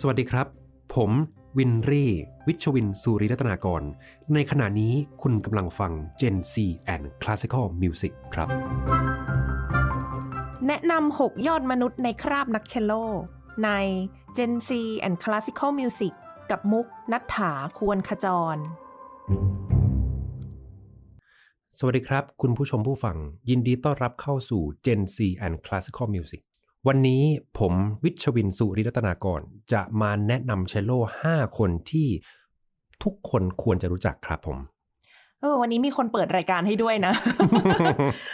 สวัสดีครับ ผมวินรี่วิชวิน สุริรัตนากร ในขณะนี้คุณกำลังฟัง Gen C and Classical Music ครับ แนะนำ 6 ยอดมนุษย์ในคราบนักเชลโล ใน Gen C and Classical Music กับมุกนัฐถาควรขจร สวัสดีครับ คุณผู้ชมผู้ฟังยินดีต้อนรับเข้าสู่ Gen C and Classical Music วันนี้ผมวิชวินสุริรัตนากรจะมาแนะนำเชลโล่5คนที่ทุกคนควรจะรู้จักครับผมเออวันนี้มีคนเปิดรายการให้ด้วยนะ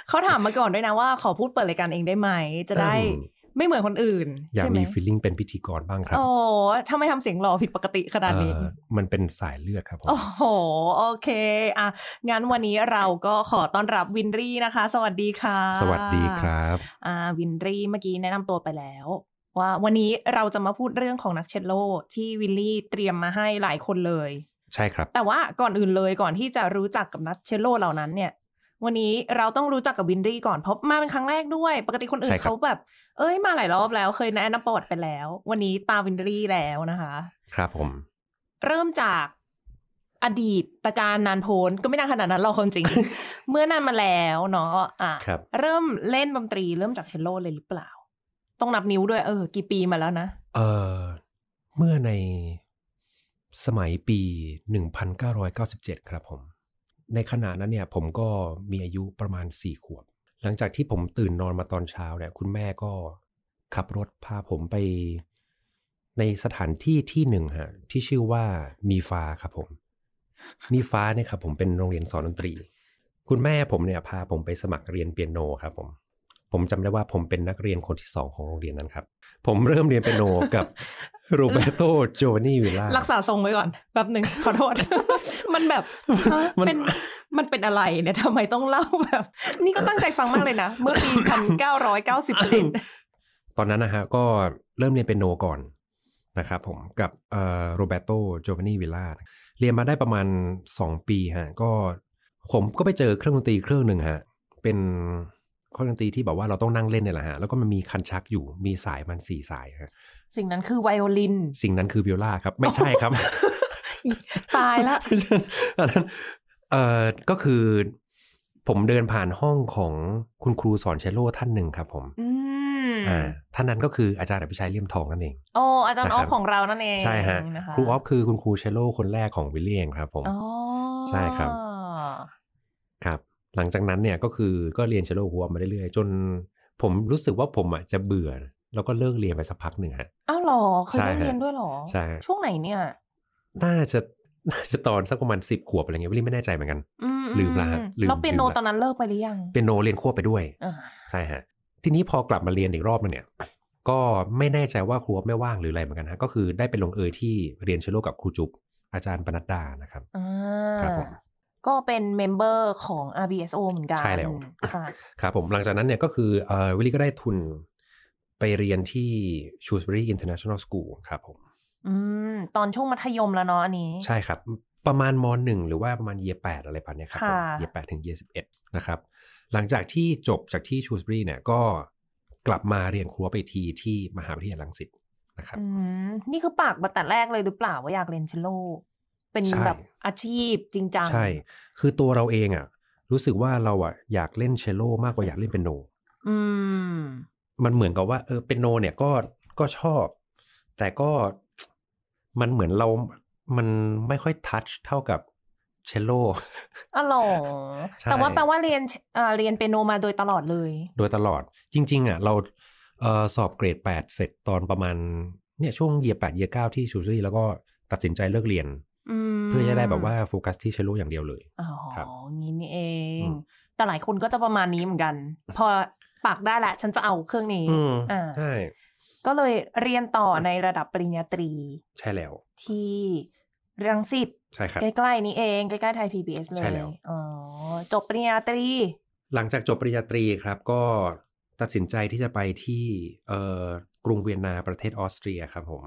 เขาถามมาก่อนด้วยนะว่า ขอพูดเปิดรายการเองได้ไหมจะได้ไม่เหมือนคนอื่น อยากมีฟีลลิ่งเป็นพิธีกรบ้างครับอ๋อทำไมทำเสียงหล่อผิดปกติขนาดนี้ มันเป็นสายเลือดครับผม โอ้โห โอเคอ่ะงั้นวันนี้เราก็ขอต้อนรับวินรี่นะคะ สวัสดีค่ะ สวัสดีครับ อ่าวินรี่เมื่อกี้แนะนำตัวไปแล้ว ว่าวันนี้เราจะมาพูดเรื่องของนักเชลโล ที่วินลี่เตรียมมาให้หลายคนเลย ใช่ครับ แต่ว่าก่อนอื่นเลยก่อนที่จะรู้จักกับนักเชลโลเหล่านั้นเนี่ยวันนี้เราต้องรู้จักกับวินดี้ก่อนเพราะมาเป็นครั้งแรกด้วย ปกติคนอื่นเขาแบบ เอ้ยมาหลายรอบแล้ว เคยแนะนำประวัติไปแล้ว วันนี้ตาวินดี้แล้วนะคะ ครับผม เริ่มจากอดีตตะการนานโพนก็ไม่นานขนาดนั้นเราคนจริง เมื่อนานมาแล้วเนาะอ่ะรเริ่มเล่นดนตรีเริ่มจากเชลโลเลยหรือเปล่า ต้องนับนิ้วด้วยเออ กี่ปีมาแล้วนะเออเมื่อในสมัยปีหนนึ่งพัเเกก้้้าารอยสิบเจ็ดครับผมในขณะนั้นเนี่ย ผมก็มีอายุประมาณ4 ขวบ หลังจากที่ผมตื่นนอนมาตอนเช้าเนี่ยคุณแม่ก็ขับรถ พาผมไปในสถานที่ที่หนึ่งฮะที่ชื่อว่ามีฟ้าครับผม มีฟ้าเนี่ยครับผมเป็นโรงเรียนสอนดนตรีคุณแม่ผมเนี่ยพาผมไปสมัครเรียนเปียโนครับผม ผมจำได้ว่าผมเป็นนักเรียนคนที่สองของโรงเรียนนั้นครับผมเริ่มเรียนเปียโนกับโรเบโตโจนี่วิลล่ารักษาทรงไว้ก่อน แบบหนึ่ง ขอโทษ มันแบบเป็นมันเป็นอะไรเนี่ยทำไมต้องเล่าแบบ นี่ก็ตั้งใจฟังมากเลยนะ เมื่อปีพันเก้าร้อยเก้าสิบสิตอนนั้นนะฮะ ก็เริ่มเรียนเป็นโนก่อนนะครับผมกับโรเบโตโจวานี่วิลล่าเรียนมาได้ประมาณสองปีฮะก็ผมก็ไปเจอเครื่องดนตรีเครื่องหนึ่งฮะ เป็นเครื่องดนตรีที่แบบว่าเราต้องนั่งเล่นเนี่ยแหละฮะแล้วก็มันมีคันชักอยู่มีสายมันสี่สายฮะ สิ่งนั้นคือไวโอลินสิ่งนั้นคือวิโอลา ครับ ไม่ใช่ครับ ตายละอันนั้นเอ่อก็คือ ผมเดินผ่านห้องของคุณครูสอนเชลโล่ท่านหนึ่งครับผมอ่า ท่านนั้นก็คืออาจารย์อภิชัยเลี่ยมทองนั่นเองโอ้อาจารย์ออฟของเรานั่นเอง ใช่ฮะครูออฟคือคุณครูเชลโล่คนแรกของวิลเลียมครับ ผมออ๋ใช่ครับครับหลังจากนั้นเนี่ยก็คือก็เรียนเชลโล w ัวมาเรื่อยๆจนผมรู้สึกว่าผมอ่ะจะเบื่อแล้วก็เลิกเรียนไปสักพักหนึ่งฮะอ้าวหรอเคยเรียนด้วยหรอใช่ช่วงไหนเนี่ย น่าจะน่าจะตอนสักประมาณสิบขวบอะไรเงี้ยวิลไม่แน่ใจเหมือนกันลืมละลืมแล้วเปียโนตอนนั้นเลิกไปหรือยังเปียโนเรียนควบไปด้วยใช่ฮะทีนี้พอกลับมาเรียนอีกรอบนึงเนี่ยก็ไม่แน่ใจว่าครูไม่ว่างหรืออะไรเหมือนกันฮะก็คือได้ไปลงเอยที่เรียนเชลโลกับครูจุ๊บอาจารย์ปนัดดานะครับครับผมก็เป็นเมมเบอร์ของ RBSO เหมือนกัน ใช่แล้วค่ะครับผมหลังจากนั้นเนี่ยก็คือเออวิลลี่ก็ได้ทุนไปเรียนที่ Shrewsbury International School ครับผม อืม ตอนช่วงมัธยมแล้วเนาะอันนี้ ใช่ครับ ประมาณมหนึ่งหรือว่าประมาณเยียแปดอะไรประมาณนี้ครับเยียแปดถึงเยียสิบเอ็ดนะครับ หลังจากที่จบจากที่ชูสบรีเนี่ยก็กลับมาเรียนครัวไปทีที่มหาวิทยาลัยลังสิตนะครับอืมนี่คือปากมาแต่แรกเลยหรือเปล่าว่าอยากเรียนเชลโลเป็นแบบอาชีพจริงจังใช่ คือตัวเราเองอะ่ะรู้สึกว่าเราอะ่ะอยากเล่นเชลโลมากกว่าอยากเล่นเปียโน อืม มันเหมือนกับว่า เออเปียโน เนี่ยก็ก็ชอบ แต่ก็มันเหมือนเรา มันไม่ค่อยทัชเท่ากับเชลโลอ๋อแต่ว่าแปลว่าเรียนเรียนเปียโนมาโดยตลอดเลย โดยตลอด จริงๆอ่ะเราเออสอบเกรดแปดเสร็จตอนประมาณ เนี่ย ช่วงเยียแปดเยียเก้าที่ชูซี่แล้วก็ตัดสินใจเลิกเรียนเพื่อจะได้แบบว่าโฟกัสที่เชลโลอย่างเดียวเลย อ๋องี้นี่เอง แต่หลายคนก็จะประมาณนี้เหมือนกัน พอปากได้และ ฉันจะเอาเครื่องนี้ อ่าใช่ก็เลยเรียนต่อในระดับปริญญาตรี ใช่แล้ว ที่ รังสิตใช่ครับใกล้ๆ นี้เอง ใกล้ๆไทย PBS เลย ใช่แล้ว อ๋อจบปริญญาตรี หลังจากจบปริญญาตรีครับ ก็ตัดสินใจที่จะไปที่ เอ่อกรุงเวียนนาประเทศออสเตรียครับผม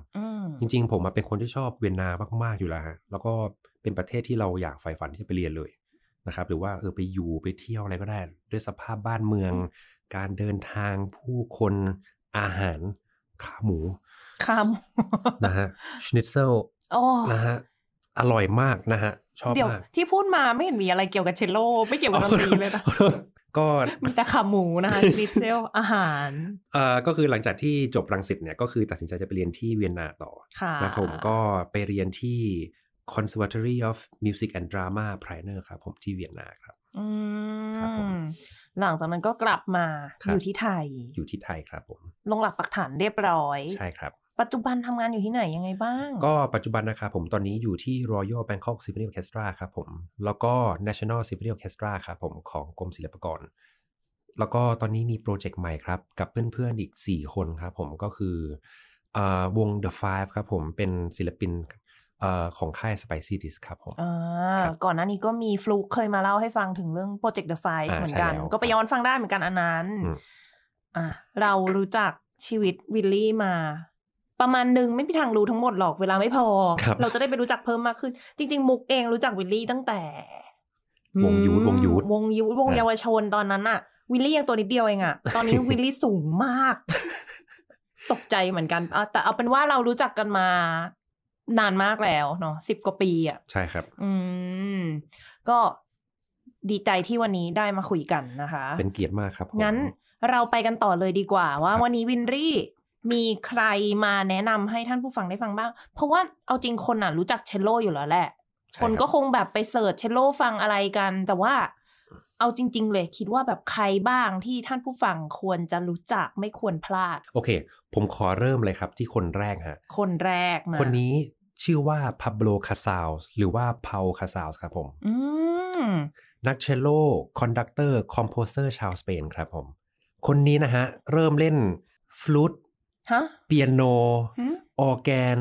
จริง ๆ ผมมาเป็นคนที่ชอบเวียนนามาก ๆ อยู่แล้วฮะแล้วก็เป็นประเทศที่เราอยากใฝ่ฝันที่จะไปเรียนเลยนะครับ หรือว่าเออไปอยู่ไปเที่ยวอะไรก็ได้ ด้วยสภาพบ้านเมือง การเดินทางผู้คนอาหารขาหมูขาหมูนะฮะชนิดเซลนะฮะอร่อยมากนะฮะ ชอบมากที่พูดมาไม่เห็นมีอะไรเกี่ยวกับเชลโล ไม่เกี่ยวกับดนตรีเลยนะก็มันแต่ขาหมูนะคะ นิเซลอาหารเอ่อก็คือหลังจากที่จบรังสิตเนี่ยก็คือตัดสินใจจะไปเรียนที่เวียนนาต่อครับผมก็ไปเรียนที่ Conservatory of Music and Drama p r i n e r ครับผมที่เวียนนาครับอืมหลังจากนั้นก็กลับมาอยู่ที่ไทยอยู่ที่ไทยครับผมลงหลักปักฐานเรียบร้อยใช่ครับปัจจุบันทำงานอยู่ที่ไหนยังไงบ้าง ก็ปัจจุบันนะครับผมตอนนี้อยู่ที่ Royal Bangkok Symphony Orchestra ครับผม แล้วก็ National Symphony Orchestra ครับผมของกรมศิลปากร แล้วก็ตอนนี้มีโปรเจกต์ใหม่ครับ กับเพื่อนๆ อีก 4 คนครับผมก็คืออวง The Five ครับผมเป็นศิลปินของค่าย Spicy d i s ครับผมก่อนหน้านี้ก็มีฟลุกเคยมาเล่าให้ฟังถึงเรื่องโปรเจกต์ The Five เหมือนกัน ก็ไปย้อนฟังได้เหมือนกันอันนั้นเรารู้จักชีวิตวิลลี่มาประมาณหนึ่งไม่มีทางรู้ทั้งหมดหรอก เวลาไม่พอ เราจะได้ไปรู้จักเพิ่มมากขึ้น จริง ๆมุกเองรู้จักวิลลี่ ตั้งแต่ วงยูดวงยูดวงยูดวงเยาวชนตอนนั้นอะวิลลี่ยังตัวนิดเดียวเองอะตอนนี้วิลลี่สูงมาก ตกใจเหมือนกันแต่เอาเป็นว่าเรารู้จักกันมา นานมากแล้วเนาะสิบกว่าปีอะใช่ครับ อืม ก็ดีใจที่วันนี้ได้มาคุยกันนะคะ เป็นเกียรติมากครับงั้น เราไปกันต่อเลยดีกว่า ว่า วันนี้วินรี่มีใครมาแนะนำให้ท่านผู้ฟังได้ฟังบ้าง เพราะว่าเอาจริงคนอ่ะรู้จักเชลโลอยู่แล้วแหละ คนก็คงแบบไปเสิร์ชเชลโลฟังอะไรกัน แต่ว่าเอาจริง ๆ เลยคิดว่าแบบใครบ้างที่ท่านผู้ฟังควรจะรู้จักไม่ควรพลาด โอเค ผมขอเริ่มเลยครับที่คนแรกฮะ คนแรกมาคนนี้ชื่อว่าพาโบลคาซาวส์หรือว่าเพาคาซาวส์ครับผม อืนักเชลโลคอนดักเตอร์คอมโพเซอร์ชาวสเปนครับผม คนนี้นะฮะ เริ่มเล่นฟลูตฮะเปียโนออแกน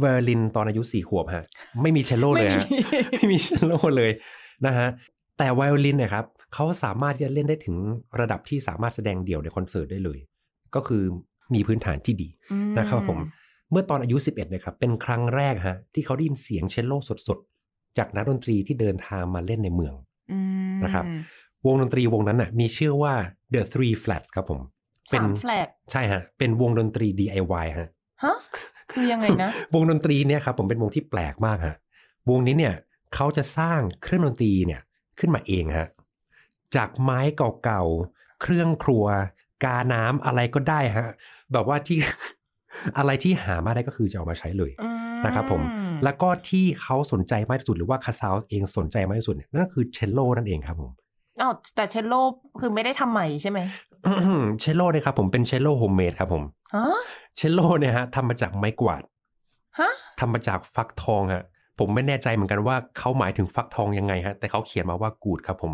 เวอร์ลินตอนอายุสี่ขวบฮะไม่มีเชลโลเลยฮะไม่มีเชลโลเลยนะฮะแต่ไวโอลินเนี่ยครับเขาสามารถจะเล่นได้ถึงระดับที่สามารถแสดงเดี่ยวในคอนเสิร์ตได้เลย ก็คือมีพื้นฐานที่ดีนะครับผมเมื่อตอนอายุ 11นะครับเป็นครั้งแรกฮะที่เขาได้ยินเสียงเชลโลสดๆ จากนักดนตรีที่เดินทางมาเล่นในเมืองนะครับวงดนตรีวงนั้นน่ะมีชื่อว่า The Three Flats ครับผมเป็นแฟลกใช่ฮะ เป็นวงดนตรี DIY ฮะฮะคือยังไงนะ วงดนตรีเนี่ยครับผมเป็นวงที่แปลกมากฮะวงนี้เนี่ยเขาจะสร้างเครื่องดนตรีเนี่ย ขึ้นมาเองฮะจากไม้เก่าๆเครื่องครัว กาน้ำอะไรก็ได้ฮะแบบว่าที่อะไรที่หามาได้ก็คือจะเอามาใช้เลยนะครับผม แล้วก็ที่เขาสนใจมากที่สุด หรือว่าคาซาวเองสนใจมากที่สุดเนี่ยนั่นคือเชลโลนั่นเองครับผมอ้าวแต่เชลโล่คือไม่ได้ทำใหม่ใช่ไหมเชลโล่เนี่ยครับผมเป็นเชลโล่โฮมเมดครับผมเชลโล่เนี่ยฮะทำมาจากไม้กวาดทำมาจากฟักทองฮะผมไม่แน่ใจเหมือนกันว่าเขาหมายถึงฟักทองยังไงฮะ แต่เขาเขียนมาว่ากูดครับผม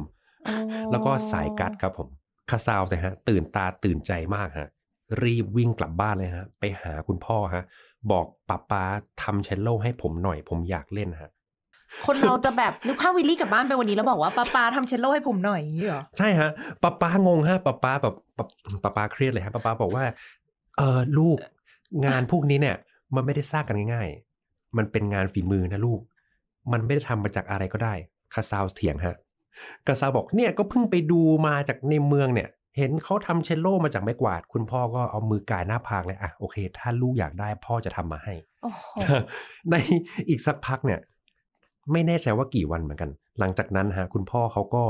แล้วก็สายกัดครับผมคาซาวลยฮะตื่นตาตื่นใจมากฮะรีบวิ่งกลับบ้านเลยฮะ ไปหาคุณพ่อฮะบอกป๊าป๊าทำเชลโล่ให้ผมหน่อยผมอยากเล่นฮะคนเราจะแบบนึกภาพวิลลี่กลับบ้านไปวันนี้แล้วบอกว่าป้าป้าทำเชลโล่ให้ผมหน่อยอย่างนี้เหรอ ใช่ฮะ ป้าป้างงฮะป้าป้าแบบป้าป้าเครียดเลยฮะป้าป้าบอกว่า เออลูก งานพวกนี้เนี่ย มันไม่ได้สร้างกันง่ายๆมันเป็นงานฝีมือนะลูก มันไม่ได้ทำมาจากอะไรก็ได้คาซาวเถียงฮะกาซาวบอกเนี่ยก็เพิ่งไปดูมาจากในเมืองเนี่ย เห็นเขาทำเชลโล่มาจากไม้กวาด คุณพ่อก็เอามือกายหน้าพากเลย อ่ะโอเค ถ้าลูกอยากได้พ่อจะทำมาให้ในอีกสักพักเนี่ยไม่แน่ใจว่ากี่วันเหมือนกัน หลังจากนั้นฮะคุณพ่อเขาก็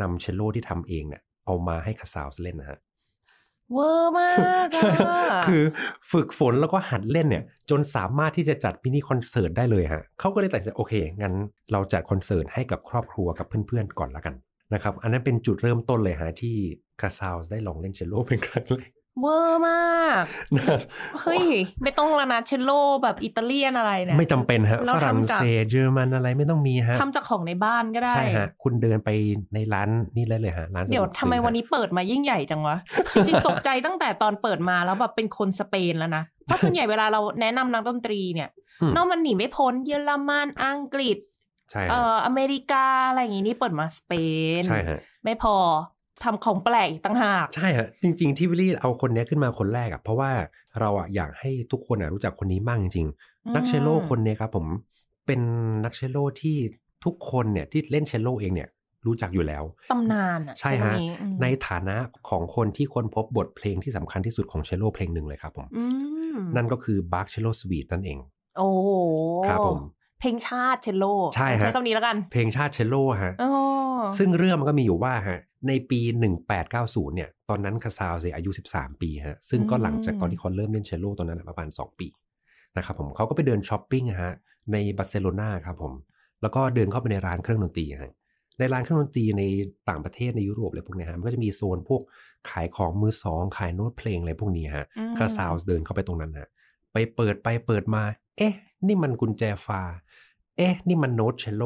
นำเชลโลที่ทำเองเนี่ยเอามาให้คาซาวเล่นนะฮะ เวอร์มากคือฝึกฝนแล้วก็หัดเล่นเนี่ยจนสามารถที่จะจัดมินิคอนเสิร์ตได้เลยฮะ เขาก็เลยตัดสินโอเคงั้นเราจัดคอนเสิร์ตให้กับครอบครัวกับเพื่อนๆก่อนละกันนะครับ อันนั้นเป็นจุดเริ่มต้นเลยฮะ ที่คาซาวได้ลองเล่นเชลโลเป็นครั้งแรกเวอร์มากเฮ้ยไม่ต้องละนาเชลโลแบบอิตาเลียนอะไรเนี่ยไม่จำเป็นฮะฝรั่งเศสเยอรมันอะไรไม่ต้องมีฮะทำจากของในบ้านก็ได้ใช่ฮะคุณเดินไปในร้านนี่เลยเลยฮะร้านเดี๋ยวทำไมวันนี้เปิดมายิ่งใหญ่จังวะจริงตกใจตั้งแต่ตอนเปิดมาแล้วแบบเป็นคนสเปนแล้วนะเพราะส่วนใหญ่เวลาเราแนะนำนักดนตรีเนี่ย นอกมันหนีไม่พ้น เยอรมัน อังกฤษช่เอออเมริกาอะไรอย่างงี้นี่เปิดมาสเปนใช่ฮะไม่พอทำของแปลกอีกต่างหาก ใช่ฮะจริง ๆ ที่วิลลี่เอาคนนี้ขึ้นมาคนแรกอะเพราะว่าเราอะอยากให้ทุกคนอะรู้จักคนนี้มากจริงๆนักเชลโลคนนี้ครับผม เป็นนักเชลโลที่ทุกคนเนี่ยที่เล่นเชลโลเองเนี่ย รู้จักอยู่แล้วตำนานอ่ะใช่ฮะในฐานะของคนที่ค้นพบบทเพลงที่สำคัญที่สุดของเชลโลเพลงหนึ่งเลยครับ ผมนั่นก็คือบาร์เชลโลสวีทนั่นเอง โอ้ครับผมเพลงชาติเชลโลใช่ฮะใช้คำนี้แล้วกันเพลงชาติเชลโลฮะซึ่งเรื่องมันก็มีอยู่ว่าฮะ ในปี 1890 เนี่ย ตอนนั้นคาซาวเซอายุ 13 ปีฮะ ซึ่งก็หลังจากตอนที่เขาเริ่มเล่นเชลโลตอนนั้นประมาณ2ปีนะครับผมเขาก็ไปเดินช้อปปิ้งฮะในบาร์เซโลนาครับผม แล้วก็เดินเข้าไปในร้านเครื่องดนตรีฮะ ในร้านเครื่องดนตรีในต่างประเทศในยุโรปอะไรพวกนี้ฮะมันก็จะมีโซนพวกขายของมือสองขายโน้ตเพลงอะไรพวกนี้ฮะคาซาวเดินเข้าไปตรงนั้นฮะไปเปิดไปเปิดมา เอ๊ะ นี่มันกุญแจฟา เอ๊ะ นี่มันโน้ตเชลโล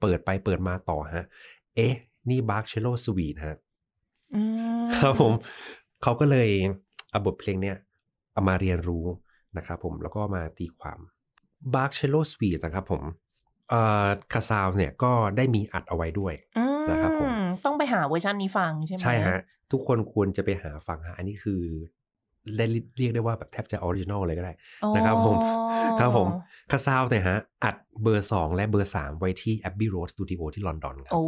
เปิดไปเปิดมาต่อฮะ เอ๊ะ นี่บาร์เชลโลสวีทฮะครับผม เขาก็เลยเอาบทเพลงเนี้ยเอามาเรียนรู้นะครับผม แล้วก็มาตีความบาร์เชลโลสวีทนะครับผมคาซาวเนี่ย ก็ได้มีอัดเอาไว้ด้วยนะครับผม ต้องไปหาเวอร์ชันนี้ฟังใช่ไหม ใช่ฮะ ทุกคนควรจะไปหาฟังฮะ อันนี้คือเเรียกได้ว่าแบบแทบจะออริจินอลเลยก็ได้ นะครับผม ครับผมคาซาวเนี่ยฮะอัดเบอร์ 2 และเบอร์ 3 ไว้ที่ Abbey Road Studio ที่ลอนดอนครับ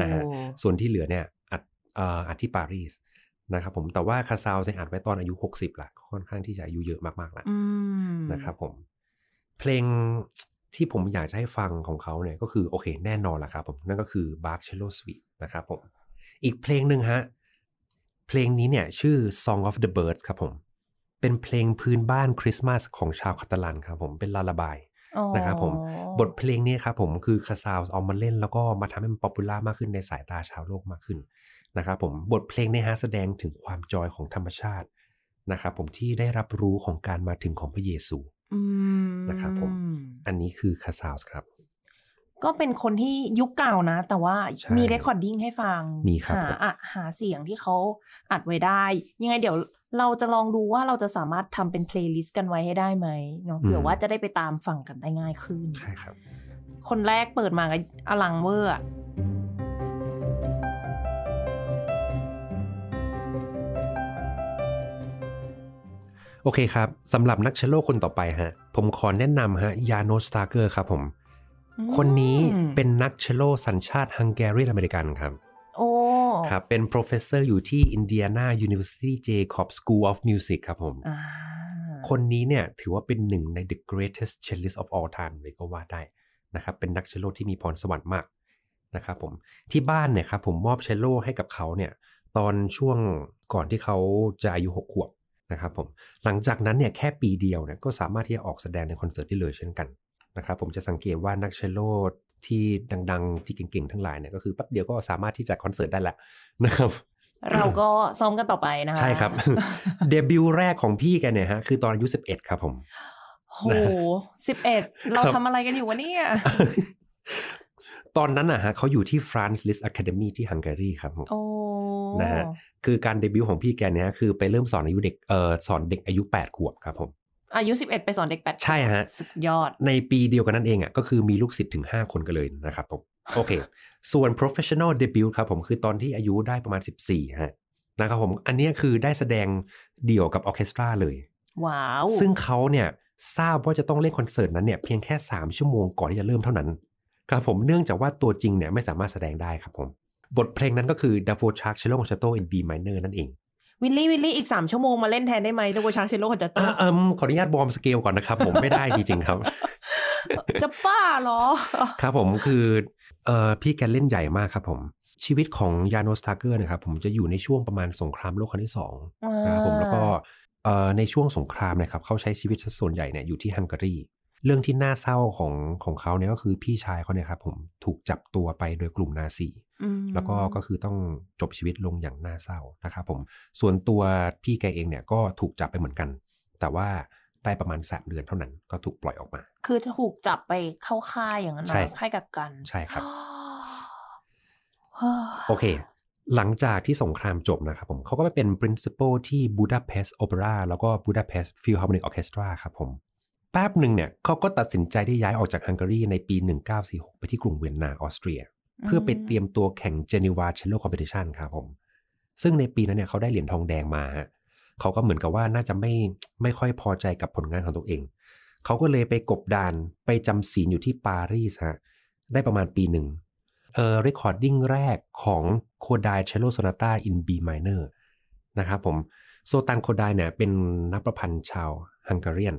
นะฮะส่วนที่เหลือเนี่ยอัดอัดที่ปารีสนะครับผมแต่ว่าคาซาวเนี่ยอัดไว้ตอนอายุ 60ละ ค่อนข้างที่จะอายุเยอะมากๆแล้วนะครับผม เพลงที่ผมอยากจะให้ฟังของเขาเนี่ย ก็คือโอเคแน่นอนละครับผมนั่นก็คือบาร์เชโลสวีนะครับผม อีกเพลงหนึ่งฮะเพลงนี้เนี่ยชื่อ Song of the Birds ครับผม เป็นเพลงพื้นบ้านคริสต์มาสของชาวคาตาลันครับผม เป็นลาลาบายนะครับผม บทเพลงนี้ครับผมคือคาซาวเอามาเล่น แล้วก็มาทำให้มันป๊อปปูล่ามากขึ้นในสายตาชาวโลกมากขึ้นนะครับผม บทเพลงีนฮะแสดงถึงความจอยของธรรมชาตินะครับผมที่ได้รับรู้ของการมาถึงของพระเยซูนะครับผม อันนี้คือคาซาวสครับก็เป็นคนที่ยุคเก่านะ แต่ว่ามีเรคคอร์ดดิ้งให้ฟังมีครับหาหาเสียงที่เขาอัดไว้ได้ ยังไงเดี๋ยวเราจะลองดูว่าเราจะสามารถทำเป็นเพลย์ลิสต์กันไว้ให้ได้ไหมเนาะเผื่อว่าจะได้ไปตามฟังกันได้ง่ายขึ้นใช่ครับ คนแรกเปิดมาก็อลังเวอร์โอเคครับสำหรับนักเชลโลคนต่อไปฮะผมขอแนะนำฮะ ยาโนสตาเกอร์ครับผมคนนี้เป็นนักเชลโลสัญชาติฮังการีอเมริกันครับโอ้ครับเป็น professor อยู่ที่ Indiana University Jacob School of Music ครับผม คนนี้เนี่ย ถือว่าเป็นหนึ่งใน the greatest cellist of all time เลยก็ว่าได้นะครับ เป็นนักเชลโลที่มีพรสวรรค์มากนะครับผมที่บ้านเนี่ยครับผมมอบเชลโลให้กับเขาเนี่ย ตอนช่วงก่อนที่เขาจะอายุ6ขวบนะครับผม หลังจากนั้นเนี่ยแค่ปีเดียวเนี่ยก็สามารถที่จะออกแสดงในคอนเสิร์ตได้เลยเช่นกันนะครับผมจะสังเกตว่านักเชลโลที่ดังๆ ที่เก่งๆ ทั้งหลายเนี่ยก็คือปั๊บเดียวก็สามารถที่จะคอนเสิร์ตได้แหละนะครับ เราก็ซ้อมกันต่อไปนะคะใช่ครับ เดบิวต์แรกของพี่แกเนี่ยฮะคือตอนอายุ 11 ครับผมโหสิบเอ็ดเราทำอะไรกันอยู่วะเนี่ยตอนนั้นนะฮะเขาอยู่ที่ France List Academy ที่ฮังการีครับผมนะฮะคือการเดบิวต์ของพี่แกเนี่ยคือไปเริ่มสอนอายุเด็กเออสอนเด็กอายุ8ขวบครับผมอายุ 11 ไปสอนเด็ก8ใช่ฮะสุดยอด ในปีเดียวกันนั่นเองอ่ะก็คือมีลูกศิษย์ถึง5คนกันเลยนะครับผม โอเค ส่วน professional debut ครับผมคือตอนที่อายุได้ประมาณ 14ฮะนะครับผม อันนี้คือได้แสดงเดี่ยวกับออเคสตราเลย ว้าว ซึ่งเขาเนี่ย ทราบว่าจะต้องเล่นคอนเสิร์ตนั้นเนี่ย เพียงแค่ 3 ชั่วโมงก่อนที่จะเริ่มเท่านั้น ครับผมเนื่องจากว่าตัวจริงเนี่ยไม่สามารถแสดงได้ครับผมบทเพลงนั้นก็คือ d a v o c h a r c Cello Concerto in B minor นั่นเองวิลลี่วิลลี่อีกสามชั่วโมงมาเล่นแทนได้ไหมลูกช้างเชลโลกจะตเอรขออนุญาตบอมสเกลก่อนนะครับ ผมไม่ได้จริงๆครับ จะป้าเหรอ ครับผม คือเออพี่แกเล่นใหญ่มากครับผม ชีวิตของยานอสตาเกอร์นะครับผมจะอยู่ในช่วงประมาณสงครามโลกครั้งที่สองนะครับผมแล้วก็ในช่วงสงครามนะครับเขาใช้ชีวิตส่วนใหญ่เนี่ยอยู่ที่ฮังการี เรื่องที่น่าเศร้าของของเขาเนี่ยก็คือพี่ชายเขาเนี่ยครับผมถูกจับตัวไปโดยกลุ่มนาซีแล้วก็ก็คือต้องจบชีวิตลงอย่างน่าเศร้านะครับผม ส่วนตัวพี่แกเองเนี่ย ก็ถูกจับไปเหมือนกัน แต่ว่าได้ประมาณสามเดือนเท่านั้น ก็ถูกปล่อยออกมา คือถูกจับไปเข้าค่ายอย่างนั้นนะค่ายกักกัน ใช่ครับ โอเค หลังจากที่สงครามจบนะครับผม เขาก็ไปเป็น principal ที่ Budapest Opera แล้วก็ Budapest Philharmonic Orchestra ครับผม แป๊บหนึ่งเนี่ยเขาก็ตัดสินใจที่ย้ายออกจากฮังการีในปี 1946 ไปที่กรุงเวียนนาออสเตรียเพื่อไปเตรียมตัวแข่งเจนีวาเชลโลคอมเพติชันครับผม ซึ่งในปีนั้นเนี่ยเขาได้เหรียญทองแดงมาฮะเขาก็เหมือนกับว่าน่าจะไม่ไม่ค่อยพอใจกับผลงานของตัวเอง เขาก็เลยไปกบดาน ไปจำศีลอยู่ที่ปารีสฮะได้ประมาณปีหนึ่งเอ่อเรคคอร์ดดิ้งแรกของโคดายเชลโลโซนาต้าอินบีมายเนอร์นะครับผมโซตันโคดายเนี่ยเป็นนักประพันธ์ชาว ฮังการีน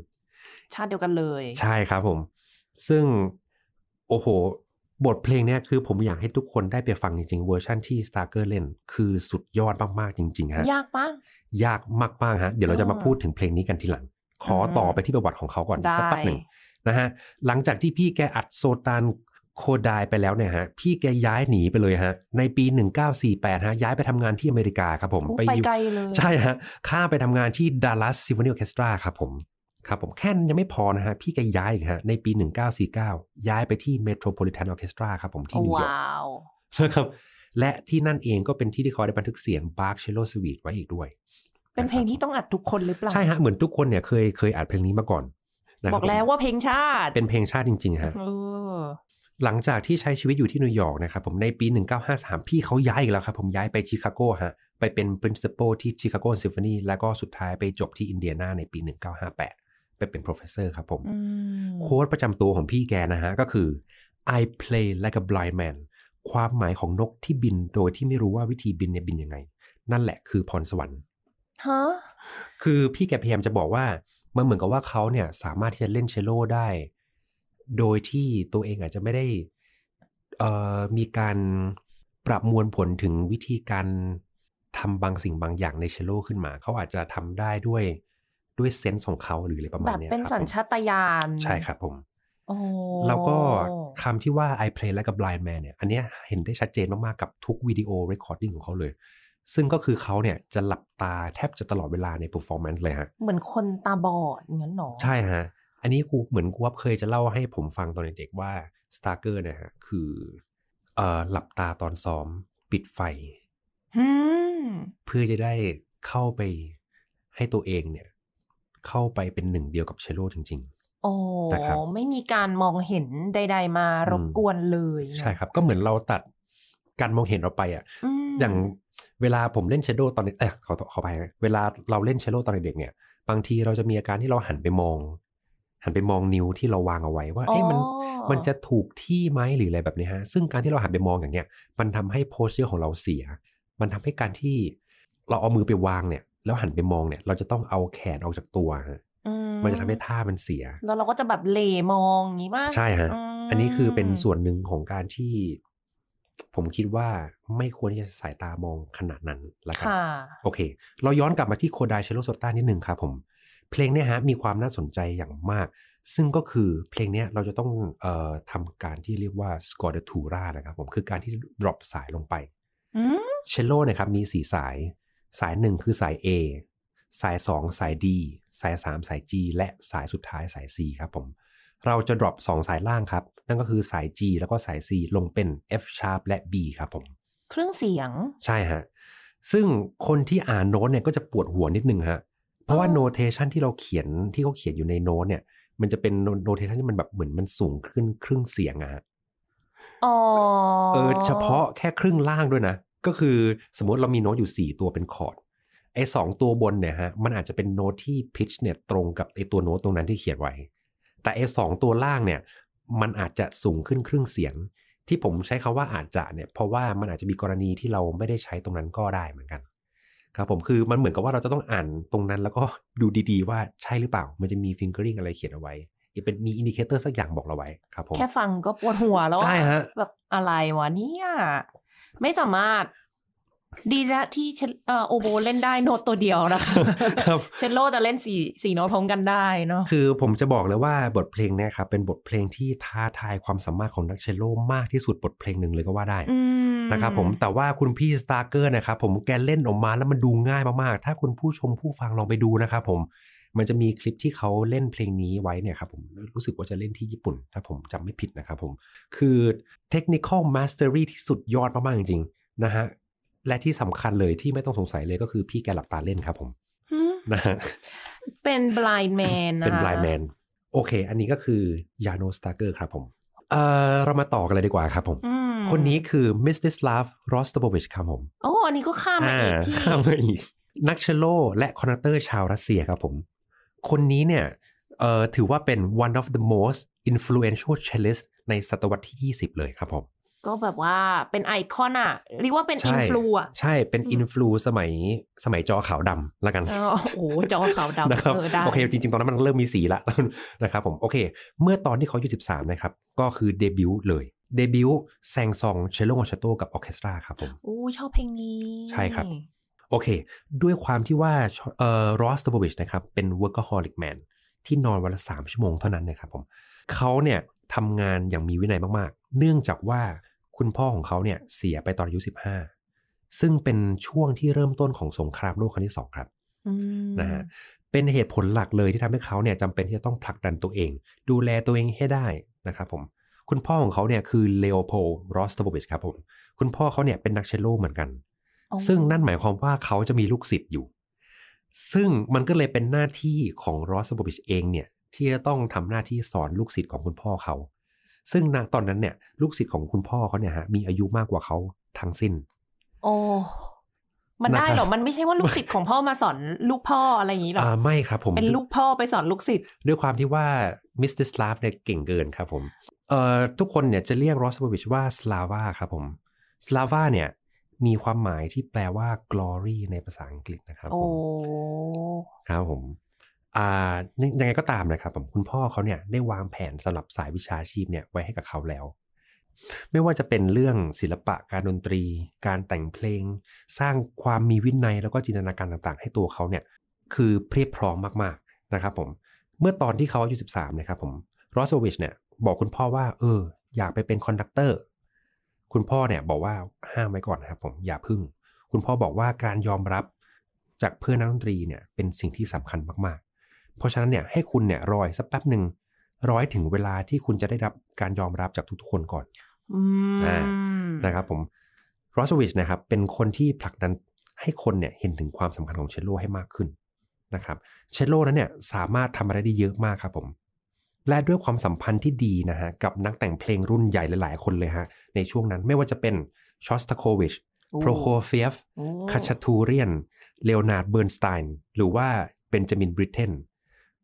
ชาติเดียวกันเลย ใช่ครับผม ซึ่งโอ้โหบทเพลงนี้คือผมอยากให้ทุกคนได้ไปฟังจริง ๆ เวอร์ชั่นที่ Starker เล่น คือสุดยอดมาก ๆ จริง ๆฮะยากปะยากมากๆฮะ เดี๋ยวเราจะมาพูดถึงเพลงนี้กันทีหลัง ขอต่อไปที่ประวัติของเขาก่อน สักปั๊บหนึ่งนะฮะ หลังจากที่พี่แกอัดโซตานโคดายไปแล้วเนี่ยฮะพี่แกย้ายหนีไปเลยฮะ ในปี 1948 ฮะย้ายไปทำงานที่อเมริกาครับผมไปไกลเลยใช่ฮะข้าไปทำงานที่ดัลลัสซิมโฟนีออเคสตราครับผมครับผมแค่นั้นยังไม่พอนะฮะ พี่ก็ย้ายฮะ ในปี 1949 ย้ายไปที่ Metropolitan Orchestra ครับผมที่นิวยอร์กนะครับ และที่นั่นเองก็เป็นที่ที่เขาได้บันทึกเสียงบาร์เชโลสวีทไว้อีกด้วย เป็นเพลงที่ต้องอัดทุกคนหรือเปล่าใช่ฮะ เหมือนทุกคนเนี่ยเคยเคยอัดเพลงนี้มาก่อนบอกแล้วว่าเพลงชาติเป็นเพลงชาติจริง ๆ ฮะหลังจากที่ใช้ชีวิตอยู่ที่นิวยอร์กนะครับผมในปี1953พี่เขาย้ายอีกแล้วครับผมย้ายไปชิคาโกฮะไปเป็น principal ที่ชิคาโกซิมโฟนีแล้วก็สุดท้ายไปจบที่อินเดียนาในปี 1958ไปเป็น professor ครับผม โค้ดประจำตัวของพี่แกนะฮะ ก็คือ I play like a blind man ความหมายของนกที่บินโดยที่ไม่รู้ว่าวิธีบินเนี่ยบินยังไง นั่นแหละคือพรสวรรค์ ฮะ คือพี่แกพยายามจะบอกว่า มันเหมือนกับว่าเขาเนี่ยสามารถที่จะเล่นเชลโลได้ โดยที่ตัวเองอาจจะไม่ได้มีการปรับมวลผลถึงวิธีการทำบางสิ่งบางอย่างในเชลโลขึ้นมาเขาอาจจะทำได้ด้วยด้วยเซนส์ของเขาหรืออะไรประมาณนี้แบบเป็นสัญชาตญาณ ใช่ครับผมแล้วก็คำที่ว่า I play และกับ blind man เนี่ย อันนี้เห็นได้ชัดเจนมาก ๆ กับทุกวิดีโอเรคอร์ดดิ้งของเขาเลย ซึ่งก็คือเขาเนี่ยจะหลับตาแทบจะตลอดเวลาในเปอร์ฟอร์แมนซ์เลยฮะ เหมือนคนตาบอดงั้นหรอ ใช่ฮะ อันนี้กูเหมือนกูว่าเคยจะเล่าให้ผมฟังตอนเด็กๆว่าสตาร์เกอร์เนี่ยฮะคือเอ่อหลับตาตอนซ้อมปิดไฟเพื่อจะได้เข้าไปให้ตัวเองเนี่ยเข้าไปเป็นหนึ่งเดียวกับเชลโลจริงๆออนะไม่มีการมองเห็นใด ๆ มารบกวนเลย ใช่ครับ ก็เหมือนเราตัดการมองเห็นเราไปอ่ะ อย่างเวลาผมเล่นเชโดตอน เออขอขอไป เวลาเราเล่นเชโดตอนเด็กเนี่ย บางทีเราจะมีอาการที่เราหันไปมอง หันไปมองนิ้วที่เราวางเอาไว้ว่า เอ๊ะ มัน มันจะถูกที่ไหมหรืออะไรแบบนี้ฮะ ซึ่งการที่เราหันไปมองอย่างเงี้ย มันทำให้โพสเชอร์ของเราเสีย มันทำให้การที่เราเอามือไปวางเนี่ยแล้วหันไปมองเนี่ยเราจะต้องเอาแขนออกจากตัวฮะมันจะทำให้ท่ามันเสีย แล้วเราก็จะแบบเลมองอย่างนี้มาก ใช่ฮะ อันนี้คือเป็นส่วนหนึ่งของการที่ ผมคิดว่าไม่ควรที่จะสายตามองขนาดนั้นละกันโอเค เราย้อนกลับมาที่โคดายเชโลโซต้านิดหนึ่งครับผม เพลงเนี่ยฮะ มีความน่าสนใจอย่างมาก ซึ่งก็คือเพลงเนี้เราจะต้องออทำการที่เรียกว่าสกอร์เดทูรานะครับผมคือการที่ดรอปสายลงไปเชลโลนะครับมีสีสายสายหนึ่งคือสาย A สาย 2 สาย D สาย 3 สาย G และสายสุดท้ายสาย C ครับผม เราจะ drop 2สายล่างครับ นั่นก็คือสาย G แล้วก็สาย C ลงเป็น F sharp และ B ครับผมเครื่องเสียงใช่ฮะซึ่งคนที่อ่านโน้ตเนี่ยก็จะปวดหัวนิดนึงฮะเพราะว่า notation ที่เราเขียนที่เขาเขียนอยู่ในโน้ตเนี่ย มันจะเป็นโนเทชันที่มันแบบเหมือนมันสูงขึ้นครึ่งเสียงอะฮะอ๋อเออเฉพาะแค่ครึ่งล่างด้วยนะก็คือสมมติเรามีโน้ตอยู่ 4 ตัวเป็นคอร์ดไอ้สตัวบนเนี่ยฮะมันอาจจะเป็นโน้ตที่พิชเนี่ย ตรงกับไอ้ตัว โน้ตตรงนั้นที่เขียนไว้ แต่ไอ้สตัวล่างเนี่ยมันอาจจะสูงขึ้นครึ่งเสียง ที่ผมใช้คาว่าอาจจะเนี่ยเพราะว่ามันอาจจะมีกรณีที่เราไม่ได้ใช้ตรงนั้นก็ได้เหมือนกัน ครับ ผมคือมันเหมือนกับว่าเราจะต้องอ่านตรงนั้น แล้วก็ดูดีๆ ว่าใช่หรือเปล่ามันจะมีฟิงเกอร์ริงอะไรเขียนเอาไว้เป็นมีอินดิเคเตอร์สักอย่างบอกเราไว้ครับผมแค่ฟังก็ปวดหัวแล้วใช่ฮะแบบอะไรวะเนี่ยไม่สามารถดีละที่เโอโบเล่นได้โน้ตตัวเดียวนะคะเชลโลจะเล่นสี่สี่โน้ตพร้อมกันได้เนาะคือผมจะบอกเลยว่าบทเพลงเนี่ยครับเป็นบทเพลงที่ท้าทายความสามารถของนักเชลโลมากที่สุดบทเพลงหนึ่งเลยก็ว่าได้นะครับผมแต่ว่าคุณพี่สตาร์เกอร์นะครับผมแกเล่นออกมาแล้วมันดูง่ายมากๆถ้าคุณผู้ชมผู้ฟังลองไปดูนะครับผมมันจะมีคลิปที่เขาเล่นเพลงนี้ไว้เนี่ยครับผม รู้สึกว่าจะเล่นที่ญี่ปุ่น ถ้าผมจำไม่ผิดนะครับผม คือเทคนิคอลมาสเตอรี่ที่สุดยอดมากๆ จริงๆนะฮะ และที่สำคัญเลยที่ไม่ต้องสงสัยเลยก็คือพี่แกหลับตาเล่นครับผมนะฮะเป็น blind man นะเป็น blind man โอเค อันนี้ก็คือยาโนสตาร์เกอร์ครับผม เอ่อ เรามาต่อกันเลยดีกว่าครับผม คนนี้คือมิสติสลาฟรอสตโบวิชครับผมโอ้อันนี้ก็ข้ามมาอีกที่ข้ามมาอีกนักเชลโลและคอนเตอร์ชาวรัสเซียครับผมคนนี้เนี่ยถือว่าเป็น one of the most influential cellist ในศตวรรษที่ 20 เลยครับผม ก็แบบว่าเป็นไอคอนอะเรียกว่าเป็นอินฟลูอะใช่เป็นอินฟลูสมัยสมัยจอขาวดำละกันโอ้โหจอขาวดำนะครับโอเค จริง ๆ ตอนนั้นมันเริ่มมีสีละนะครับผม โอเค เมื่อตอนที่เขาอยู่ 13 นะครับ ก็คือเดบิวต์เลยเดบิวต์แซงซองเชลโลมาชโตกับออเคสตราครับผม โอ้ชอบเพลงนี้ ใช่ครับโอเค ด้วยความที่ว่าเอ่อรอสตบวิชนะครับ เป็น workaholic man ที่นอนวันละสามชั่วโมงเท่านั้นนะครับผม เขาเนี่ยทำงานอย่างมีวินัยมาก ๆ เนื่องจากว่าคุณพ่อของเขาเนี่ยเสียไปตอนอายุสิบห้าซึ่งเป็นช่วงที่เริ่มต้นของสงครามโลกครั้งที่สองครับนะฮะ เป็นเหตุผลหลักเลยที่ทำให้เขาเนี่ยจำเป็นที่จะต้องผลักดันตัวเอง ดูแลตัวเองให้ได้นะครับผม คุณพ่อของเขาเนี่ยคือเลโอโพลรอสตบวิชครับผม คุณพ่อเขาเนี่ยเป็นนักเชลโลเหมือนกันซึ่งนั่นหมายความว่าเขาจะมีลูกศิษย์อยู่ ซึ่งมันก็เลยเป็นหน้าที่ของรอสโบวิชเองเนี่ย ที่จะต้องทำหน้าที่สอนลูกศิษย์ของคุณพ่อเขา ซึ่งณตอนนั้นเนี่ย ลูกศิษย์ของคุณพ่อเขาเนี่ยฮะมีอายุมากกว่าเขาทั้งสิ้นโอ้มันได้หรอมันไม่ใช่ว่าลูกศิษย์ของพ่อมาสอนลูกพ่ออะไรอย่างนี้หรออ่าไม่ครับผม เป็นลูกพ่อไปสอนลูกศิษย์ด้วยความที่ว่ามิสเตอร์สลาฟเนี่ยเก่งเกินครับผมเอ่อทุกคนเนี่ยจะเรียกรอสโบวิชว่าสลาว่าครับผมสลาว่าเนี่ยมีความหมายที่แปลว่า glory ในภาษาอังกฤษนะครับผมครับผมอ่ายังไงก็ตามนะครับผมคุณพ่อเขาเนี่ยได้วางแผนสำหรับสายวิชาชีพเนี่ยไว้ให้กับเขาแล้ว ไม่ว่าจะเป็นเรื่องศิลปะการดนตรี การแต่งเพลง สร้างความมีวินัย แล้วก็จินตนาการต่างๆ ให้ตัวเขาเนี่ย คือเพียบพร้อมมากๆนะครับผม เมื่อตอนที่เขาอายุ13นะครับผมรอสเวิชเนี่ย บอกคุณพ่อว่า เออ อยากไปเป็นคอนดักเตอร์คุณพ่อเนี่ยบอกว่าห้ามไว้ก่อนนะครับผมอย่าพึ่ง คุณพ่อบอกว่าการยอมรับจากเพื่อนนักดนตรีเนี่ยเป็นสิ่งที่สำคัญมากๆ เพราะฉะนั้นเนี่ยให้คุณเนี่ยรอยสักแป๊บหนึ่งรอยถึงเวลาที่คุณจะได้รับการยอมรับจากทุกๆคนก่อนอ่านะครับผมรอสวิชนะครับเป็นคนที่ผลักดันให้คนเนี่ยเห็นถึงความสำคัญของเชลโลให้มากขึ้นนะครับเชลโลนั้นเนี่ยสามารถทำอะไรได้เยอะมากครับผมและด้วยความสัมพันธ์ที่ดีนะฮะ กับนักแต่งเพลงรุ่นใหญ่หลายๆคนเลยฮะ ในช่วงนั้นไม่ว่าจะเป็นชอสตาโควิชโปรโคเฟียฟคาชทูเรียนเลโอนาร์ดเบิร์นสไตน์หรือว่าเบนจามินบริเทน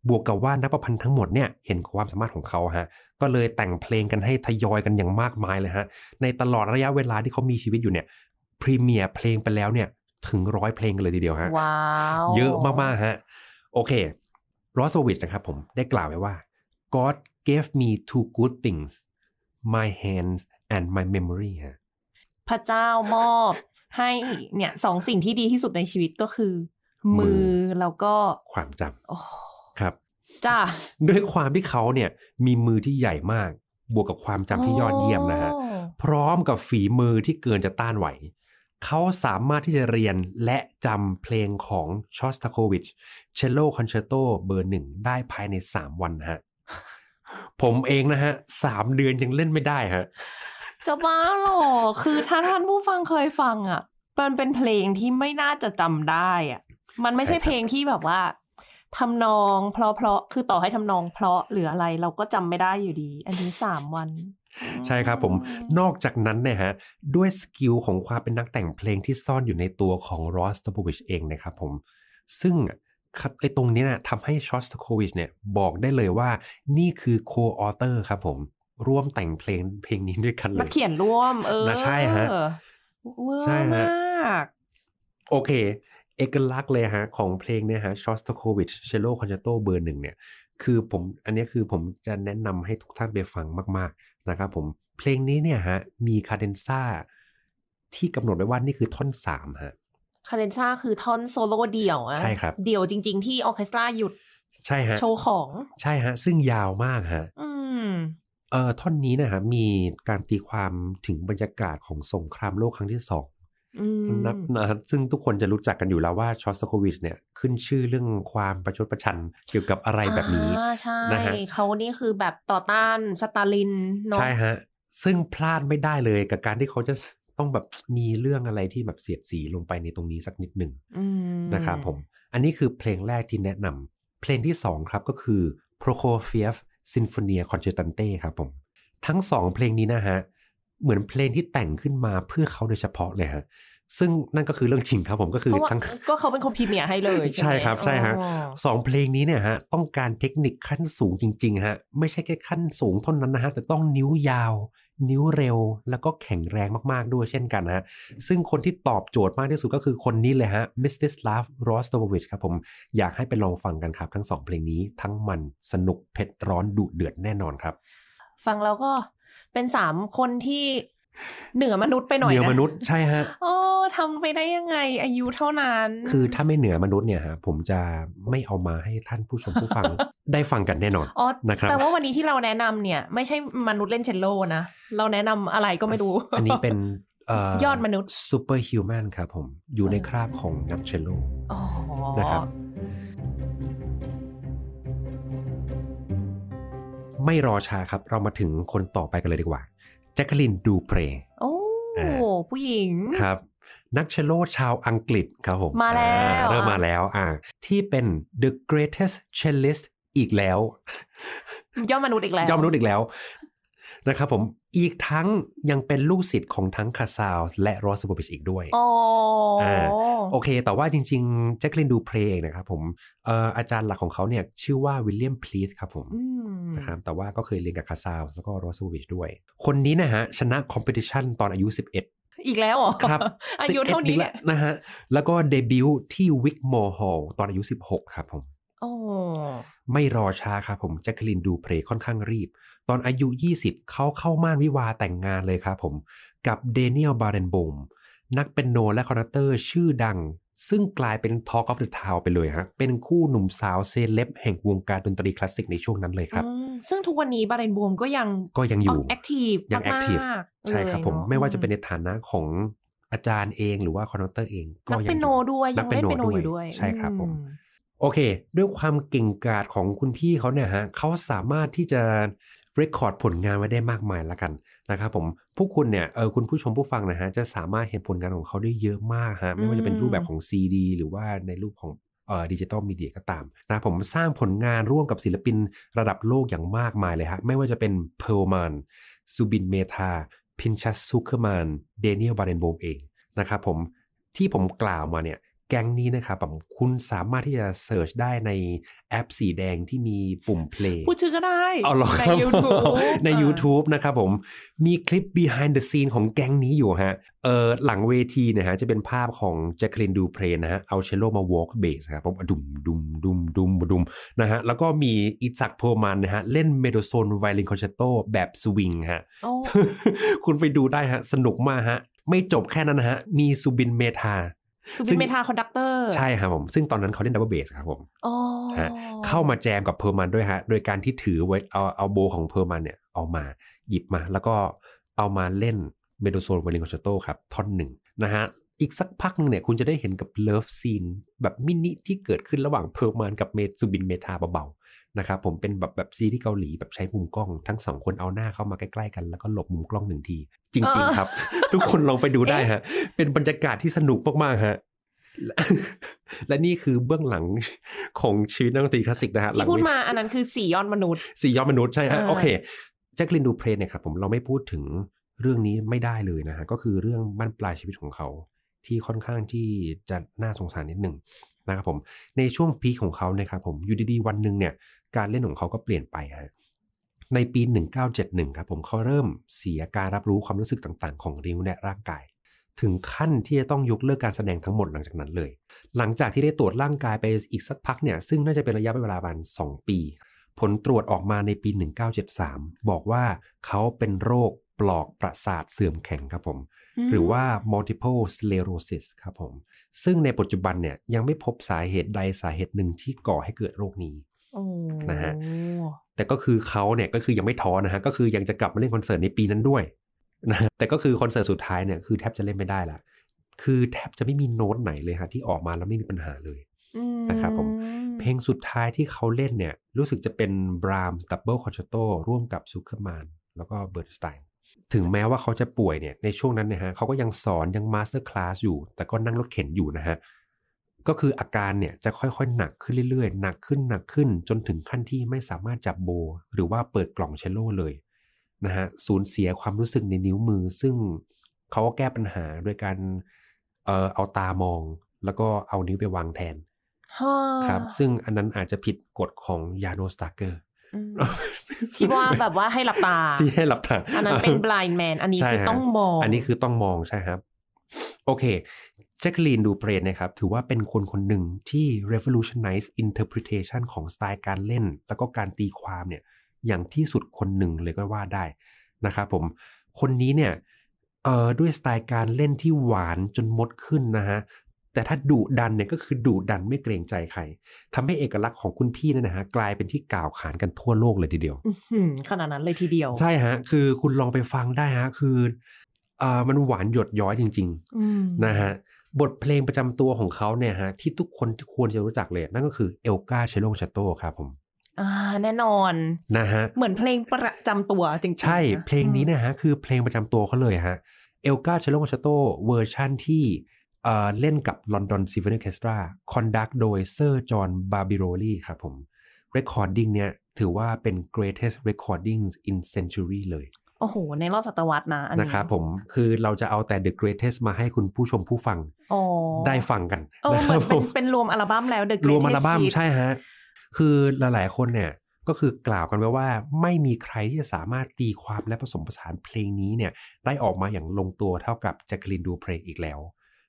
บวกกับว่านักประพันธ์ทั้งหมดเนี่ยเห็นความสามารถของเขาฮะ ก็เลยแต่งเพลงกันให้ทยอยกันอย่างมากมายเลยฮะ ในตลอดระยะเวลาที่เขามีชีวิตอยู่เนี่ยพรีเมียร์เพลงไปแล้วเนี่ยถึงร้อยเพลงกันเลยทีเดียวฮะว้าวเยอะมาก ๆ ฮะโอเครอสโซวิชนะครับผมได้กล่าวไว้ว่า God gave me two good things my hands and my memory ฮะพระเจ้ามอบให้เนี่ยสองสิ่งที่ดีที่สุดในชีวิตก็คือ มือแล้วก็ความจำครับ จ้าด้วยความที่เขาเนี่ย มีมือที่ใหญ่มาก บวกกับความจำที่ยอดเยี่ยมนะฮะพร้อมกับฝีมือที่เกินจะต้านไหว เขาสามารถที่จะเรียนและจำเพลงของ ชอสตาโควิชเชลโลคอนแชร์โตเบอร์หนึ่งได้ภายใน 3 วันฮะผมเองนะฮะสามเดือนยังเล่นไม่ได้ฮะจะบ้าหรอ คือถ้าท่านผู้ฟังเคยฟังอ่ะมันเป็นเพลงที่ไม่น่าจะจำได้อ่ะมันไม่ใช่เพลงที่แบบว่าทำนอง เพราะเพราะคือต่อให้ทำนองเพราะหรืออะไรเราก็จำไม่ได้อยู่ดี อันนี้สามวัน ใช่ครับผมนอกจากนั้นเนี่ยฮะด้วยสกิลของความเป็นนักแต่งเพลงที่ซ่อนอยู่ในตัวของรอสตบวิชเองนะครับผม ซึ่งครับไอ้ตรงนี้นะทำให้ชอสตโควิชเนี่ย บอกได้เลยว่า นี่คือโคออเตอร์ครับผมร่วมแต่งเพลง เพลงนี้ด้วยกันเลยมาเขียนร่วมเออนะใช่ฮะใช่ฮะโอเค เอกลักษณ์เลยฮะ ของเพลงเนี่ยฮะชอสตโควิชเชลโลคอนแชตโตเบอร์หนึ่งเนี่ย คือผม อันนี้คือผมจะแนะนำให้ทุกท่านไปฟังมาก ๆ นะครับผมเพลงนี้เนี่ยฮะ มีคาเดนซ่าที่กำหนดไว้ว่านี่คือท่อนสามฮะคาเรนซาคือท่อนโซโล่เดี่ยวอะใช่ครับ เดี่ยวจริงๆที่ออเคสตราหยุด ใช่ฮะโชว์ของ ใช่ฮะ ซึ่งยาวมากฮะ อืม เอ่อท่อนนี้นะฮะ มีการตีความถึงบรรยากาศของสงครามโลกครั้งที่สองนับนะซึ่งทุกคนจะรู้จักกันอยู่แล้วว่าชอสโควิชเนี่ยขึ้นชื่อเรื่องความประชดประชันเกี่ยวกับอะไรแบบนี้ใช่ะฮะเขานี่คือแบบต่อต้านสตาลินเนาะใช่ฮะซึ่งพลาดไม่ได้เลยกับการที่เขาจะต้องแบบมีเรื่องอะไรที่แบบเสียดสีลงไปในตรงนี้สักนิดหนึ่งนะครับผมอันนี้คือเพลงแรกที่แนะนำเพลงที่สองครับก็คือ Prokofiev Sinfonia Concertante ครับผมทั้งสองเพลงนี้นะฮะเหมือนเพลงที่แต่งขึ้นมาเพื่อเขาโดยเฉพาะเลยฮะซึ่งนั่นก็คือเรื่องจริงครับผมก็คือทั้งก็เขาเป็นคนพิมพ์เนี่ยให้เลยใช่ครับใช่ฮะสองเพลงนี้เนี่ยฮะต้องการเทคนิคขั้นสูงจริงๆฮะไม่ใช่แค่ขั้นสูงเท่านั้นนะฮะแต่ต้องนิ้วยาวนิ้วเร็วแล้วก็แข็งแรงมาก ๆ ด้วยเช่นกันนะฮะซึ่งคนที่ตอบโจทย์มากที่สุดก็คือคนนี้เลยฮะมิสติสลาฟรอสโตเวิชครับผมอยากให้ไปลองฟังกันครับ ทั้งสองเพลงนี้ทั้งมันสนุกเผ็ดร้อนดุเดือดแน่นอนครับ ฟังแล้วก็เป็นสามคนที่เหนือมนุษย์ไปหน่อยเหนือมนุษย์ใช่ฮะโอ้ทำไปได้ยังไง อายุเท่านั้นคือถ้าไม่เหนือมนุษย์เนี่ยฮะผมจะไม่เอามาให้ท่านผู้ชมผู้ฟัง ได้ฟังกันแน่นอนนะครับแปลว่าวันนี้ที่เราแนะนำเนี่ย ไม่ใช่มนุษย์เล่นเชลโลนะเราแนะนำอะไรก็ไม่รู้อันนี้เป็นยอดมนุษย์ซูเปอร์ฮิวแมนครับผม อยู่ในคราบของนักเชลโลนะครับ ไม่รอช้าครับ เรามาถึงคนต่อไปกันเลยดีกว่าแจ็คลินดูเพรโอ้ผู้หญิงครับ นักเชลโลชาวอังกฤษครับผมมาแล้ว เริ่มมาแล้วอ่าที่เป็น the greatest cellist อีกแล้วย่อมนุษย์อีกแล้วย่อมนุษย์อีกแล้วนะครับผม อีกทั้งยังเป็นลูกศิษย์ของทั้งคาซาวและโรสูบิชอีกด้วยอ๋อโอเค แต่ว่าจริงๆแจ็คลินดูเพลงนะครับผมอาจารย์หลักของเขาเนี่ยชื่อว่าวิลเลียมพลีสครับผมนะครับแต่ว่าก็เคยเรียนกับคาซาวแล้วก็โรสูบิชด้วย คนนี้นะฮะ ชนะคอมเพติชันตอนอายุ 11 อีกแล้วอ๋อครับอายุเท่านี้แหละนะฮะแล้วก็เดบิวต์ที่วิกมอร์ฮอลตอนอายุ 16 ครับผมไม่รอช้าครับผมแจ็คลินดูเพลค่อนข้างรีบ ตอนอายุ 20 เขาเข้าม่านวิวาแต่งงานเลยครับผม กับเดนิเอลบาร์เรนบม นักเป็นโนและคอนเตอร์ชื่อดัง ซึ่งกลายเป็นทอล์กออฟเดอะทาวไปเลยฮะเป็นคู่หนุ่มสาวเซเลบแห่งวงการดนตรีคลาสสิกในช่วงนั้นเลยครับ ซึ่งทุกวันนี้บาร์เรนบมก็ยังก็ยังอยู่แอคทีฟยังแอคทีฟใช่ครับผมไม่ว่าจะเป็นในฐานะของอาจารย์เองหรือว่าคอนเตอร์เอง ก็ยังเป็นโนด้วยยังเล่นเป็นโนอยู่ด้วย ใช่ครับผมโอเค ด้วยความเก่งกาจของคุณพี่เขาเนี่ยฮะเขาสามารถที่จะ เรคคอร์ดผลงานไว้ได้มากมายแล้วกัน นะครับผมผู้คุณเนี่ยเออคุณผู้ชมผู้ฟังนะฮะจะสามารถเห็นผลงานของเขาได้เยอะมากฮะไม่ว่าจะเป็นรูปแบบของ CD หรือว่าในรูปของเอ่อดิจิตอลมีเดียก็ตามนะผมสร้างผลงานร่วมกับศิลปินระดับโลกอย่างมากมายเลยฮะไม่ว่าจะเป็นเพลมมนซูบินเมธาพินชัสซูเคอร์มันเดนิเอลบาเรนโบมเองนะครับผมที่ผมกล่าวมาเนี่ยแก๊งนี้นะครับผมคุณสามารถที่จะเสิร์ชได้ในแอปสีแดงที่มีปุ่มเพลงพูดชื่อก็ได้เอาหรอในยูทู u ใน YouTube นะครับผมมีคลิป behind the scene ของแก๊งนี้อยู่ฮะเออหลังเวทีนะฮะจะเป็นภาพของแจคลินดูเพลนนะฮะเอาเชลโลมาวอล์กเบสครับผมดุมดุมดุมดุมดุมนะฮะแล้วก็มีอิซักโพมันนะฮะเล่นเมโดโซนไวลินคอนแชตโตแบบสวิงฮะคุณไปดูได้ฮะสนุกมากฮะไม่จบแค่นั้นนะฮะมีซูบินเมธาคือเป็นเมทาคอนดักเตอร์ใช่ครับผม ซึ่งตอนนั้นเขาเล่นดับเบิลเบสครับผมฮะเข้ามาแจมกับเพอร์มันด้วยฮะ โดยการที่ถือไว้เอาเอาโบของเพอร์มันเนี่ยเอามาหยิบมา แล้วก็เอามาเล่นเมโดโซนไวลินคอนแชโตครับ ท่อนหนึ่งนะฮะอีกสักพักนึงเนี่ยคุณจะได้เห็นกับเลิฟซีนแบบมินิที่เกิดขึ้นระหว่างเพอร์มานกับเมซูบินเมทาเบาๆนะครับผมเป็นแบบแบบซีที่เกาหลีแบบใช้มุมกล้อง ทั้งสองคนเอาหน้าเข้ามาใกล้ๆกันแล้วก็หลบมุมกล้องหนึ่งที จริงๆครับ ทุกคนลองไปดูได้ฮะ เป็นบรรยากาศที่สนุกมากๆฮะและนี่คือเบื้องหลังของชีวิตนักดนตรีคลาสสิกนะฮะที่พูดมาอันนั้นคือสียยอดมนุษย์สียยอดมนุษย์ใช่ฮะโอเคแจ็คลินดูเพลเนี่ยครับผมเราไม่พูดถึงเรื่องนี้ไม่ได้เลยนะฮะก็คือเรื่องบั้นปลายชีวิตของเขาที่ค่อนข้างที่จะน่าสงสารนิดหนึ่งนะครับผม ในช่วงพีคของเขานะครับผมอยู่ดีๆวันหนึ่งเนี่ยการเล่นของเขาก็เปลี่ยนไปฮะในปี 1971 ครับผมเขาเริ่มเสียการรับรู้ความรู้สึกต่างๆ ของริ้วและร่างกาย ถึงขั้นที่จะต้องยกเลิกการแสดงทั้งหมดหลังจากนั้นเลย หลังจากที่ได้ตรวจร่างกายไปอีกสักพักเนี่ยซึ่งน่าจะเป็นระยะเวลาประมาณ2ปีผลตรวจออกมาในปี 1973 บอกว่าเขาเป็นโรคปลอกประสาทเสื่อมแข็งครับผม หรือว่า multiple sclerosis ครับผมซึ่งในปัจจุบันเนี่ยยังไม่พบสาเหตุใดสาเหตุหนึ่งที่ก่อให้เกิดโรคนี้นะฮะแต่ก็คือเขาเนี่ยก็คือยังไม่ท้อนะฮะก็คือยังจะกลับมาเล่นคอนเสิร์ตในปีนั้นด้วยนะแต่ก็คือคอนเสิร์ตสุดท้ายเนี่ยคือแทบจะเล่นไม่ได้ละคือแทบจะไม่มีโน้ตไหนเลยฮะที่ออกมาแล้วไม่มีปัญหาเลยนะครับผมเพลงสุดท้ายที่เขาเล่นเนี่ยรู้สึกจะเป็นบรามสตับเบิลคอนแชตโตร่วมกับซูเคอร์แมนแล้วก็เบิร์ตสไตนถึงแม้ว่าเขาจะป่วยเนี่ยในช่วงนั้นนะฮะเขาก็ยังสอนยังมาสเตอร์คลาสอยู่ แต่ก็นั่งรถเข็นอยู่นะฮะ ก็คืออาการเนี่ยจะค่อย ๆ หนักขึ้นเรื่อยๆหนักขึ้นหนักขึ้นจนถึงขั้นที่ไม่สามารถจับโบ หรือว่าเปิดกล่องเชลโลเลย นะฮะสูญเสียความรู้สึกในนิ้วมือ ซึ่งเขาก็แก้ปัญหาด้วยการเอ่อเอาตามอง แล้วก็เอานิ้วไปวางแทนครับซึ่งอันนั้นอาจจะผิดกฎของยาโนสตาเกอร์ที่ว่าแบบว่าให้หลับตาที่ให้หลับตาอันนั้นเป็น blind man อันนี้คือต้องมอง อันนี้คือต้องมองใช่ครับ โอเคแจ็คลีนดูเพรนนะครับ ถือว่าเป็นคนคนหนึ่งที่ revolutionize interpretation ของสไตล์การเล่น แล้วก็การตีความเนี่ย อย่างที่สุดคนหนึ่งเลยก็ว่าได้นะครับผม คนนี้เนี่ยด้วยสไตล์การเล่นที่หวานจนมดขึ้นนะฮะแต่ถ้าดุดันเนี่ยก็คือดุดันไม่เกรงใจใครทำให้เอกลักษณ์ของคุณพี่นั่นนะฮะกลายเป็นที่กล่าวขานกันทั่วโลกเลยทีเดียวขนาดนั้นเลยทีเดียว ใช่ฮะ คือคุณลองไปฟังได้ฮะ คืออ่ามันหวานหยดย้อยจริงๆนะฮะบทเพลงประจำตัวของเขาเนี่ยฮะ ที่ทุกคนควรจะรู้จักเลย นั่นก็คือเอลกาเชโลชาโตครับผมแน่นอนนะฮะเหมือนเพลงประจำตัวจริงใช่ เพลงนี้นะฮะ คือเพลงประจำตัวเขาเลยฮะเอลกาเชโลชาโตเวอร์ชั่นที่เล่นกับ London Symphony Orchestra คอนดักโดยเซอร์จอห์นบาบิโรลีครับผม Recording เนี่ยถือว่าเป็น greatest recordings in century เลย โอ้โห ในรอบศตวรรษนะนนนะครับผมคือเราจะเอาแต่ the greatest มาให้คุณผู้ชมผู้ฟังได้ฟังกันอ้เหมือนเป็นรวมอัลบั้มแล้ว the greatest รวมอัลบั้มใช่ฮะ คือหลาย ๆคนเนี่ย ก็คือกล่าวกันไว้ว่า ไม่มีใครที่จะสามารถตีความและผสมผสานเพลงนี้เนี่ยได้ออกมาอย่างลงตัวเท่ากับแจ็คลินดูเพลงอีกแล้ว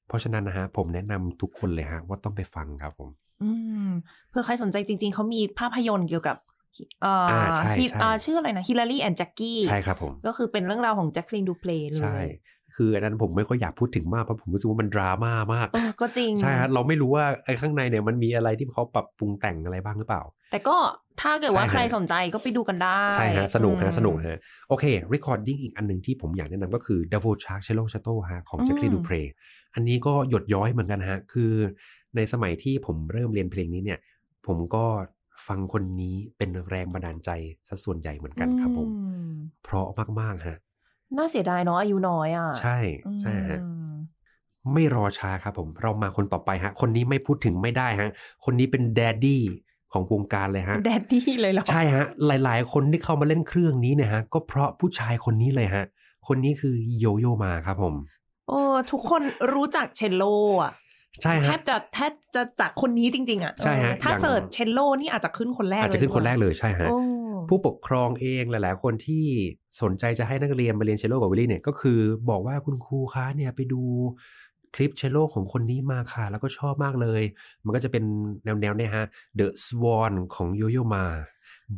เพราะฉะนั้นนะฮะ ผมแนะนำทุกคนเลยฮะ ว่าต้องไปฟังครับ ผม อืม เพื่อใครสนใจจริงๆ เขามีภาพยนตร์เกี่ยวกับอ่าใช่ใช่ชื่ออะไรนะฮิลลารีแอนด์แจ็กกี้ใช่ครับผมก็คือเป็นเรื่องราวของแจ็คลินดูเพลย์เลยคืออันนั้นผมไม่ค่อยอยากพูดถึงมาก เพราะผมรู้สึกว่ามันดราม่ามากก็จริงใช่ับเราไม่รู้ว่าไอ้ข้างในเนี่ยมันมีอะไรที่เขาปรับปรุงแต่งอะไรบ้างหรือเปล่า แต่ก็ถ้าเกิดว่าใครสนใจก็ไปดูกันได้ ใช่ฮะ สนุกฮะสนุกฮะโอเค recording อีกอันหนึ่งที่ผมอยากแนะนำก็คือ d e v o Shark Cello Chateau ฮะของ j a ็คล e d u p r e อันนี้ก็หยดย้อยเหมือนกันฮะคือ ในสมัยที่ผมเริ่มเรียนเพลงนี้เนี่ย ผมก็ฟังคนนี้เป็นแรงบันดาลใจัะส่วนใหญ่เหมือนกันครับ ผมเพราะมากๆฮะน่าเสียดายเนาะอายุน้อยอ่ะ ใช่ ใช่ฮะไม่รอช้าครับผม เรามาคนต่อไปฮะ คนนี้ไม่พูดถึงไม่ได้ฮะ คนนี้เป็นแดดดี้ของวงการเลยฮะแดดดี้เลยเหรอ ใช่ฮะ หลาย ๆ คนที่เข้ามาเล่นเครื่องนี้เนี่ยฮะ ก็เพราะผู้ชายคนนี้เลยฮะ คนนี้คือโยโยมาครับผม โอ้ทุกคนรู้จักเชลโลอ่ะ ใช่ฮะแทบจะแทบจะจากคนนี้จริง ๆอ่ะใช่ฮะถ้าเสิร์ชเชลโลนี่อาจจะขึ้นคนแรกอาจจะขึ้นคนแรกเลยใช่ฮะผู้ปกครองเองหลาย ๆ คนที่สนใจจะให้นักเรียนมาเรียนเชลโลกับวิลลี่เนี่ย ก็คือบอกว่าคุณครูคะเนี่ยไปดูคลิปเชลโลของคนนี้มาค่ะ แล้วก็ชอบมากเลย มันก็จะเป็นแนวๆเนี่ยฮะ The Swan ของโยโยมา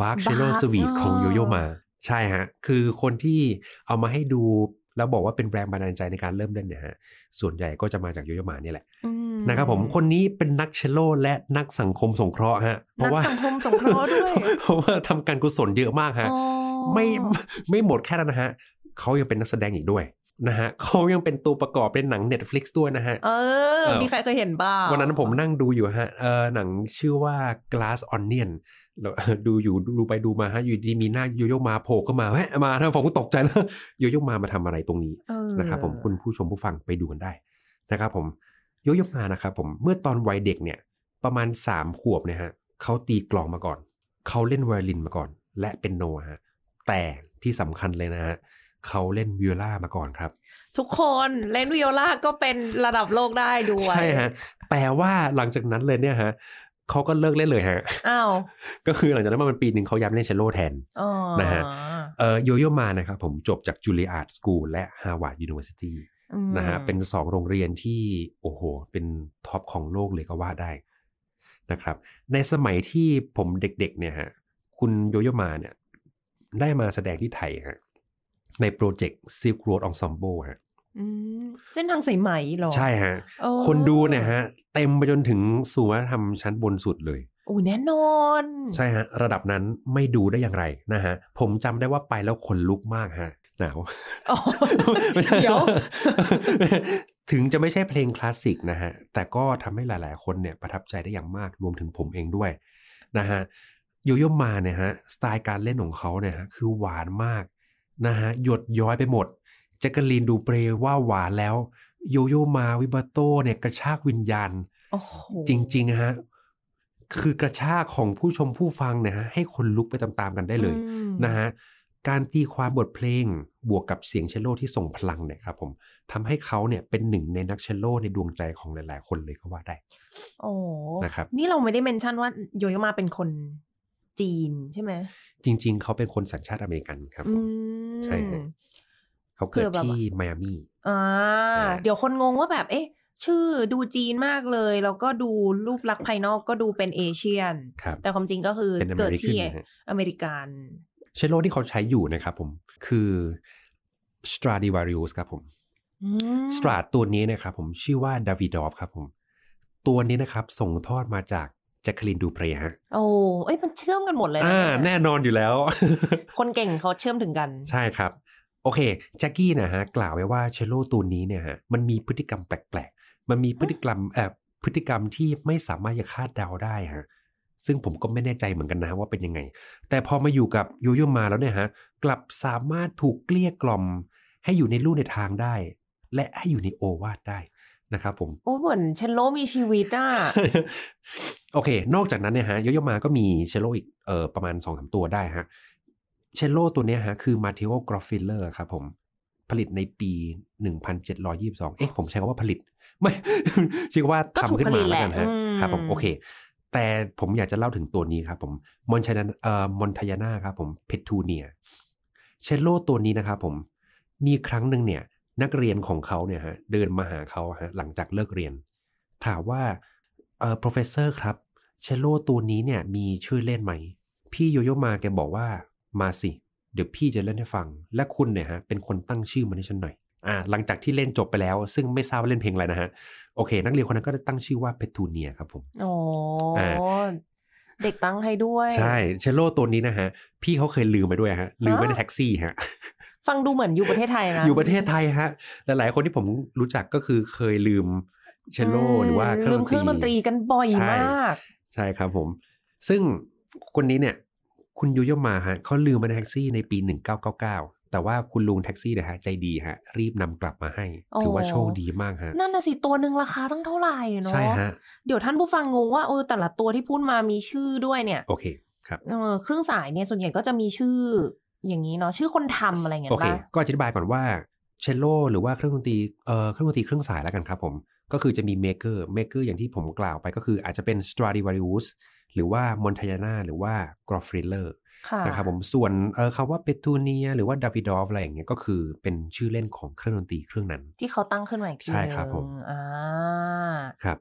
บาร์เชลโลสวีทของโยโยมาใช่ฮะ คือคนที่เอามาให้ดู แล้วบอกว่าเป็นแรงบันดาลใจในการเริ่มเล่นเนี่ยฮะ ส่วนใหญ่ก็จะมาจากโยโยมาเนี่ยแหละนะครับผมคนนี้เป็นนักเชลโล และนักสังคมสงเคราะห์ฮะ เพราะว่าสังคมสงเคราะห์ด้วยเพราะว่าทำการกุศลเยอะมากฮะไม่ไม่หมดแค่นั้นนะฮะ เขายังเป็นนักแสดงอีกด้วย นะฮะ เขายังเป็นตัวประกอบในหนัง Netflix ด้วยนะฮะ เออ มีใครเคยเห็นบ้าง วันนั้นผมนั่งดูอยู่ฮะเออหนังชื่อว่า Glass Onion ดูอยู่ ดูไปดูมาฮะ อยู่ดีมีหน้าโยโยมาโผล่เข้ามา แหม มาทำผมก็ตกใจแล้วโยโยมามาทำอะไรตรงนี้ นะครับผมคุณผู้ชมผู้ฟังไปดูกันได้นะครับผม โยโยมานะครับผม เมื่อตอนวัยเด็กเนี่ย ประมาณสามขวบเนี่ยฮะเขาตีกลองมาก่อน เขาเล่นไวโอลิน มาก่อน และเป็นโนฮะแต่ที่สำคัญเลยนะฮะเขาเล่นวิโอลามาก่อนครับ ทุกคนเล่นวิโอลาก็เป็นระดับโลกได้ด้วย ใช่ฮะแปลว่าหลังจากนั้นเลยเนี่ยฮะเขาก็เลิกเล่นเลยฮะอ้าวก็คือหลังจากนั้นมันปีหนึ่งเขาย้ำเล่นเชลโลแทนนะฮะเออโยโยมานะครับผมจบจากจูเลียร์ดสกูลและฮาร์วาร์ดยูนิเวอร์ซิตี้นะฮะเป็นสองโรงเรียนที่โอ้โห เป็นท็อปของโลกเลยก็ว่าได้ นะครับ ในสมัยที่ผมเด็กๆ เนี่ยฮะคุณโยโยมาเนี่ยได้มาแสดงที่ไทยฮะ ในโปรเจกต์ซิลโรดองซอมโบฮะเส้นทางสายไหมหรอ ใช่ฮะ คนดูเนี่ยฮะ เต็มไปจนถึงสู่วัฒนธรรมชั้นบนสุดเลยโอ้แน่นอน ใช่ฮะ ระดับนั้นไม่ดูได้อย่างไรนะฮะผมจำได้ว่าไปแล้วคนลุกมากฮะ หนาวเดี๋ยว ถึงจะไม่ใช่เพลงคลาสสิกนะฮะ แต่ก็ทำให้หลายๆคนเนี่ย ประทับใจได้อย่างมากรวมถึงผมเองด้วย นะฮะโยโย่มาเนี่ยฮะสไตล์การเล่นของเขาเนี่ยฮะคือหวานมากนะฮะหยดย้อยไปหมดแจ็คกลีนดูเปรว่าหวานแล้ว โยโย่มาวิบาโต้เนี่ยกระชากวิญญาณจริงๆฮะคือกระชากของผู้ชมผู้ฟังนะฮะให้คนลุกไปตามๆกันได้เลยนะฮะการตีความบทเพลงบวกกับเสียงเชลโลที่ส่งพลังเนี่ยครับผมทำให้เขาเนี่ยเป็นหนึ่งในนักเชลโลในดวงใจของหลายๆ คนเลยก็ว่าได้โอ้นะครับนี่เราไม่ได้เมนชั่นว่า โยโยมาเป็นคนจีนใช่ไหมจริงๆ เขาเป็นคนสัญชาติอเมริกันครับใช่ เขาเกิดที่มายามี่อ่าเดี๋ยวคนงงว่าแบบ เอ๊ะ ชื่อดูจีนมากเลย แล้วก็ดูรูปลักษณ์ภายนอกก็ดูเป็นเอเชียน แต่ความจริงก็คือเกิดที่อเมริกัน เชลโลที่เขาใช้อยู่นะครับผม คือ Stradivarius ครับผมสตราดตัวนี้นะครับผมชื่อว่าดาวิดอฟครับผม ตัวนี้นะครับส่งทอดมาจากแจะคลินดูเพลฮะ โอ้เอ้ยมันเชื่อมกันหมดเลยอ่าแน่นอนอยู่แล้ว คนเก่งเขาเชื่อมถึงกัน ใช่ครับ โอเคแจ็กกี้นะฮะ กล่าวไว้ว่าเชลโลตัวนี้เนี่ยฮะ มันมีพฤติกรรมแปลกๆ มันมีพฤติกรรมเอ่อพฤติกรรมที่ไม่สามารถจะคาดเดาได้ฮะ ซึ่งผมก็ไม่แน่ใจเหมือนกันนะว่าเป็นยังไง แต่พอมาอยู่กับยูยูมาแล้วเนี่ยฮะกลับสามารถถูกเกลี้ยกล่อมให้อยู่ในลู่ในทางได้ และให้อยู่ในโอวาทได้นะครับผมโอ้เหมือนเชลโล มีชีวิตอ่ะโอเค นอกจากนั้นเนี่ยฮะโยโยมาก็มีเชลโลอีกเออประมาณสองสาตัวได้ฮะเชลโล ตัวเนี้ยฮะคือมาเทโอกรอฟฟิลเลอร์ครับผม ผลิตในปี 1722 เอ๊ะ ผมใช้คำว่าผลิต ไม่ชื่อว่าทำขึ้นมาแล้วกันฮะครับผมโอเค แต่ผมอยากจะเล่าถึงตัวนี้ครับผมมอนชานเอ่อมอนทยาน่าครับผมเพทูเนียเชลโล ตัวนี้นะครับผม มีครั้งหนึ่งเนี่ยนักเรียนของเขาเนี่ยฮะ เดินมาหาเขาฮะ หลังจากเลิกเรียน ถามว่าเอ่อ professor ครับเชลโลตัวนี้เนี่ยมีชื่อเล่นไหม พี่โยโยมาแกบอกว่ามาสิ เดี๋ยวพี่จะเล่นให้ฟัง และคุณเนี่ยฮะ เป็นคนตั้งชื่อมันให้ฉันหน่อย อ่าหลังจากที่เล่นจบไปแล้วซึ่งไม่ทราบเล่นเพลงอะไรนะฮะ โอเค นักเรียนคนนั้นก็ตั้งชื่อว่าเพทูเนียครับ ผมอ๋อเด็กตั้งให้ด้วยใช่เชลโลตัวนี้นะฮะ พี่เขาเคยลืมไปด้วยฮะลืมไว้ในแท็กซี่ฮะฟังดูเหมือนอยู่ประเทศไทยนะ อยู่ประเทศไทยฮะหลายๆ คนที่ผมรู้จักก็คือเคยลืมเชลโลหรือว่าเครื่องดนตรี กันบ่อยมาก ใช่ครับผม ซึ่งคนนี้เนี่ย คุณยูยมาฮะเขาลืมมาในแท็กซี่ในปี1999แต่ว่าคุณลุงแท็กซี่นะฮะใจดีฮะรีบนำกลับมาให้ถือว่าโชคดีมากฮะ นั่นนะสิตัวหนึ่งราคาตั้งเท่าไหร่เนาะใช่ฮะเดี๋ยวท่านผู้ฟังงงว่าเออแต่ละตัวที่พูดมามีชื่อด้วยเนี่ย โอเค ครับ เครื่องสายเนี่ยส่วนใหญ่ก็จะมีชื่ออย่างนี้เนาะชื่อคนทำอะไรเงี้ยโอเค ก็อธิบายก่อนว่าเชลโลหรือว่าเครื่องดนตรีเอ่อเครื่องดนตรีเครื่องสายแล้วกันครับผมก็คือจะมีเมเกอร์เมเกอร์อย่างที่ผมกล่าวไปก็คืออาจจะเป็นสตราดิวาริอุสหรือว่ามอนทายาน่าหรือว่ากรอฟริลเลอร์นะครับผมส่วนเออคำว่าเปตูเนียหรือว่าดาวิดอฟอะไรอย่างเงี้ยก็คือเป็นชื่อเล่นของเครื่องดนตรีเครื่องนั้น ที่เขาตั้งขึ้นใหม่ทีใช่ครับผมอ่าครับ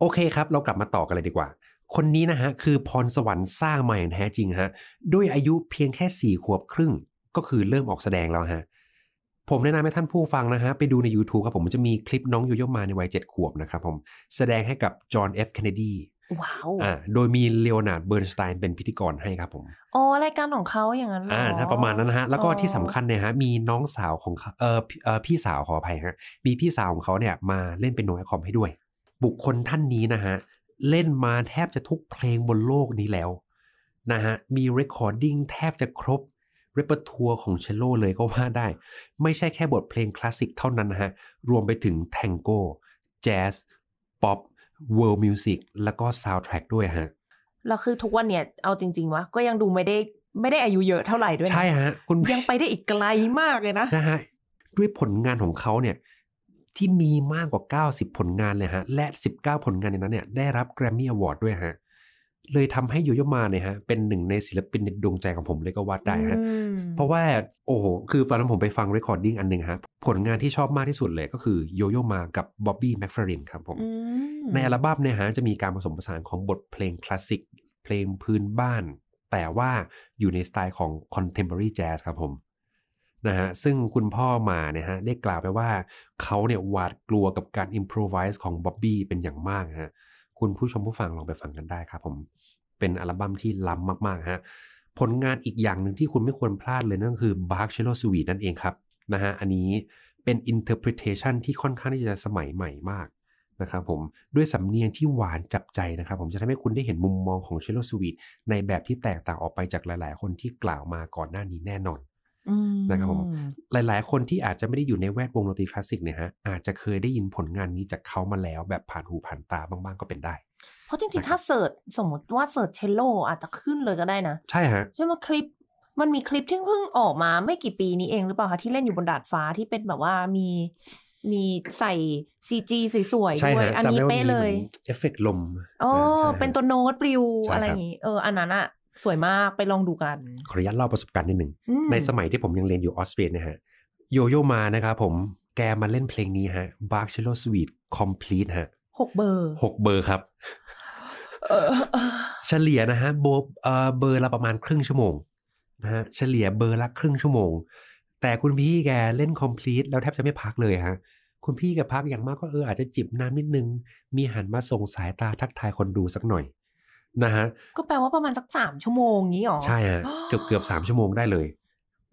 โอเคครับ เรากลับมาต่อกันเลยดีกว่าคนนี้นะฮะ คือพรสวรรค์สร้างมาอย่างแท้จริงฮะด้วยอายุเพียงแค่ 4 ขวบครึ่งก็คือเริ่มออกแสดงแล้วฮะ ผมแนะนำให้ท่านผู้ฟังนะฮะ ไปดูใน YouTube ครับผมจะมีคลิปน้องโยโย่มาในวัยเจ็ดขวบนะครับผมแสดงให้กับจอห์นเอฟเคนเนดีว้าวอ่าโดยมีเลโอนาร์ดเบิร์นสไตน์เป็นพิธีกรให้ครับผม อ๋อรายการของเขาอย่างนั้นอ่าถ้าประมาณนั้นนะฮะแล้วก็ที่สำคัญเนี่ยฮะมีน้องสาวของเออเออพี่สาวขออภัยฮะมีพี่สาวของเขาเนี่ยมาเล่นเป็นโนวยคอมให้ด้วยบุคคลท่านนี้นะฮะเล่นมาแทบจะทุกเพลงบนโลกนี้แล้ว นะฮะ มีเรคคอร์ดิ้งแทบจะครบเรปเปอร์ทัวร์ของเชลโลเลยก็ว่าได้ ไม่ใช่แค่บทเพลงคลาสสิกเท่านั้นนะฮะ รวมไปถึงแทงโก้แจ๊สป๊อปเวิลด์มิวสิกแล้วก็ซาวด์แทร็กด้วยฮะเราคือทุกวันเนี่ย เอาจริง ๆวะก็ยังดูไม่ได้ไม่ได้อายุเยอะเท่าไหร่ด้วยใช่ฮะคุณยังไปได้อีกไกลมากเลยนะนะฮะด้วยผลงานของเขาเนี่ยที่มีมากกว่า 90 ผลงานเลยฮะและ 19 ผลงานในนั้นเนี่ยได้รับแกรมมี่อวอร์ดด้วยฮะเลยทำให้โยโยมาเนี่ยฮะเป็นหนึ่งในศิลปินในดวงใจของผมเลยก็ว่าได้ฮะเพราะว่า โอ้โห คือตอนนั้นผมไปฟังรีคอร์ดดิ้งอันหนึ่งฮะผลงานที่ชอบมากที่สุดเลยก็คือโยโยมากับบ๊อบบี้แม็กฟารินครับผมในอัลบั้มเนี่ยฮะจะมีการผสมผสานของบทเพลงคลาสสิกเพลงพื้นบ้าน แต่ว่าอยู่ในสไตล์ของคอนเทม p อรี่แจ๊สครับผมนะฮะซึ่งคุณพ่อมาเนี่ยฮะได้กล่าวไปว่าเขาเนี่ยหวาดกลัวกับการอิมพรไวส์ของบ๊อบบี้เป็นอย่างมากฮะคุณผู้ชมผู้ฟังลองไปฟังกันได้ครับผมเป็นอัลบั้มที่ล้ำมากๆฮะผลงานอีกอย่างหนึ่งที่คุณไม่ควรพลาดเลย นั่นคือ b a r ์ชเชลส u วีนั่นเองครับนะฮะอันนี้เป็น i n t e r p r e t เทชันที่ค่อนข้างที่จะสมัยใหม่มากนะครับผมด้วยสำเนียงที่หวานจับใจนะครับผมจะทำให้คุณได้เห็นมุมมองของเชลโลสวีในแบบที่แตกต่างออกไปจากหลาย ๆ คนที่กล่าวมาก่อนหน้านี้แน่นอนนะครับผมหลาย ๆ คนที่อาจจะไม่ได้อยู่ในแวดวงดนตรีคลาสสิกเนี่ยฮะอาจจะเคยได้ยินผลงานนี้ จากเขามาแล้วแบบผ่านหูผ่านตาบ้างๆก็เป็นได้ เพราะจริงๆ ถ้าเสิร์ชสมมติว่าเสิร์ชเชลโลอาจจะขึ้นเลยก็ได้นะ ใช่ฮะใช่ไหมคลิปมันมีคลิปที่เพิ่งออกมาไม่กี่ปีนี้เองหรือเปล่าคะที่เล่นอยู่บนดาดฟ้าที่เป็นแบบว่ามีมีใส่ซีจีสวยๆ ด้วย อันนี้เป๊ะเลยเอฟเฟกลมอ๋อเป็นตัวโน้ตปลิวอะไรอย่างนี้ เอออันนั้นอะสวยมากไปลองดูกันขออนุญาตเล่าประสบการณ์นิดหนึ่ง ในสมัยที่ผมยังเรียนอยู่ออสเตรียนะฮะโยโย่มานะครับผมแกมาเล่นเพลงนี้ฮะ b a r c h e l o Suite Complete ฮะหกเบอร์หกเบอร์ครับเฉลี่ยนะฮะโบเบอร์ละประมาณครึ่งชั่วโมงนะฮะ เฉลี่ยเบอร์ละครึ่งชั่วโมงแต่คุณพี่แกเล่นคอมพลีทแล้วแทบจะไม่พักเลยฮะ คุณพี่แกพักอย่างมากก็เอออาจจะจิบน้ำนิดนึง มีหันมาส่งสายตาทักทายคนดูสักหน่อยนะฮะก็แปลว่าประมาณสักสามชั่วโมงงี้หรอใช่ฮะเกือบเกือบสามชั่วโมงได้เลย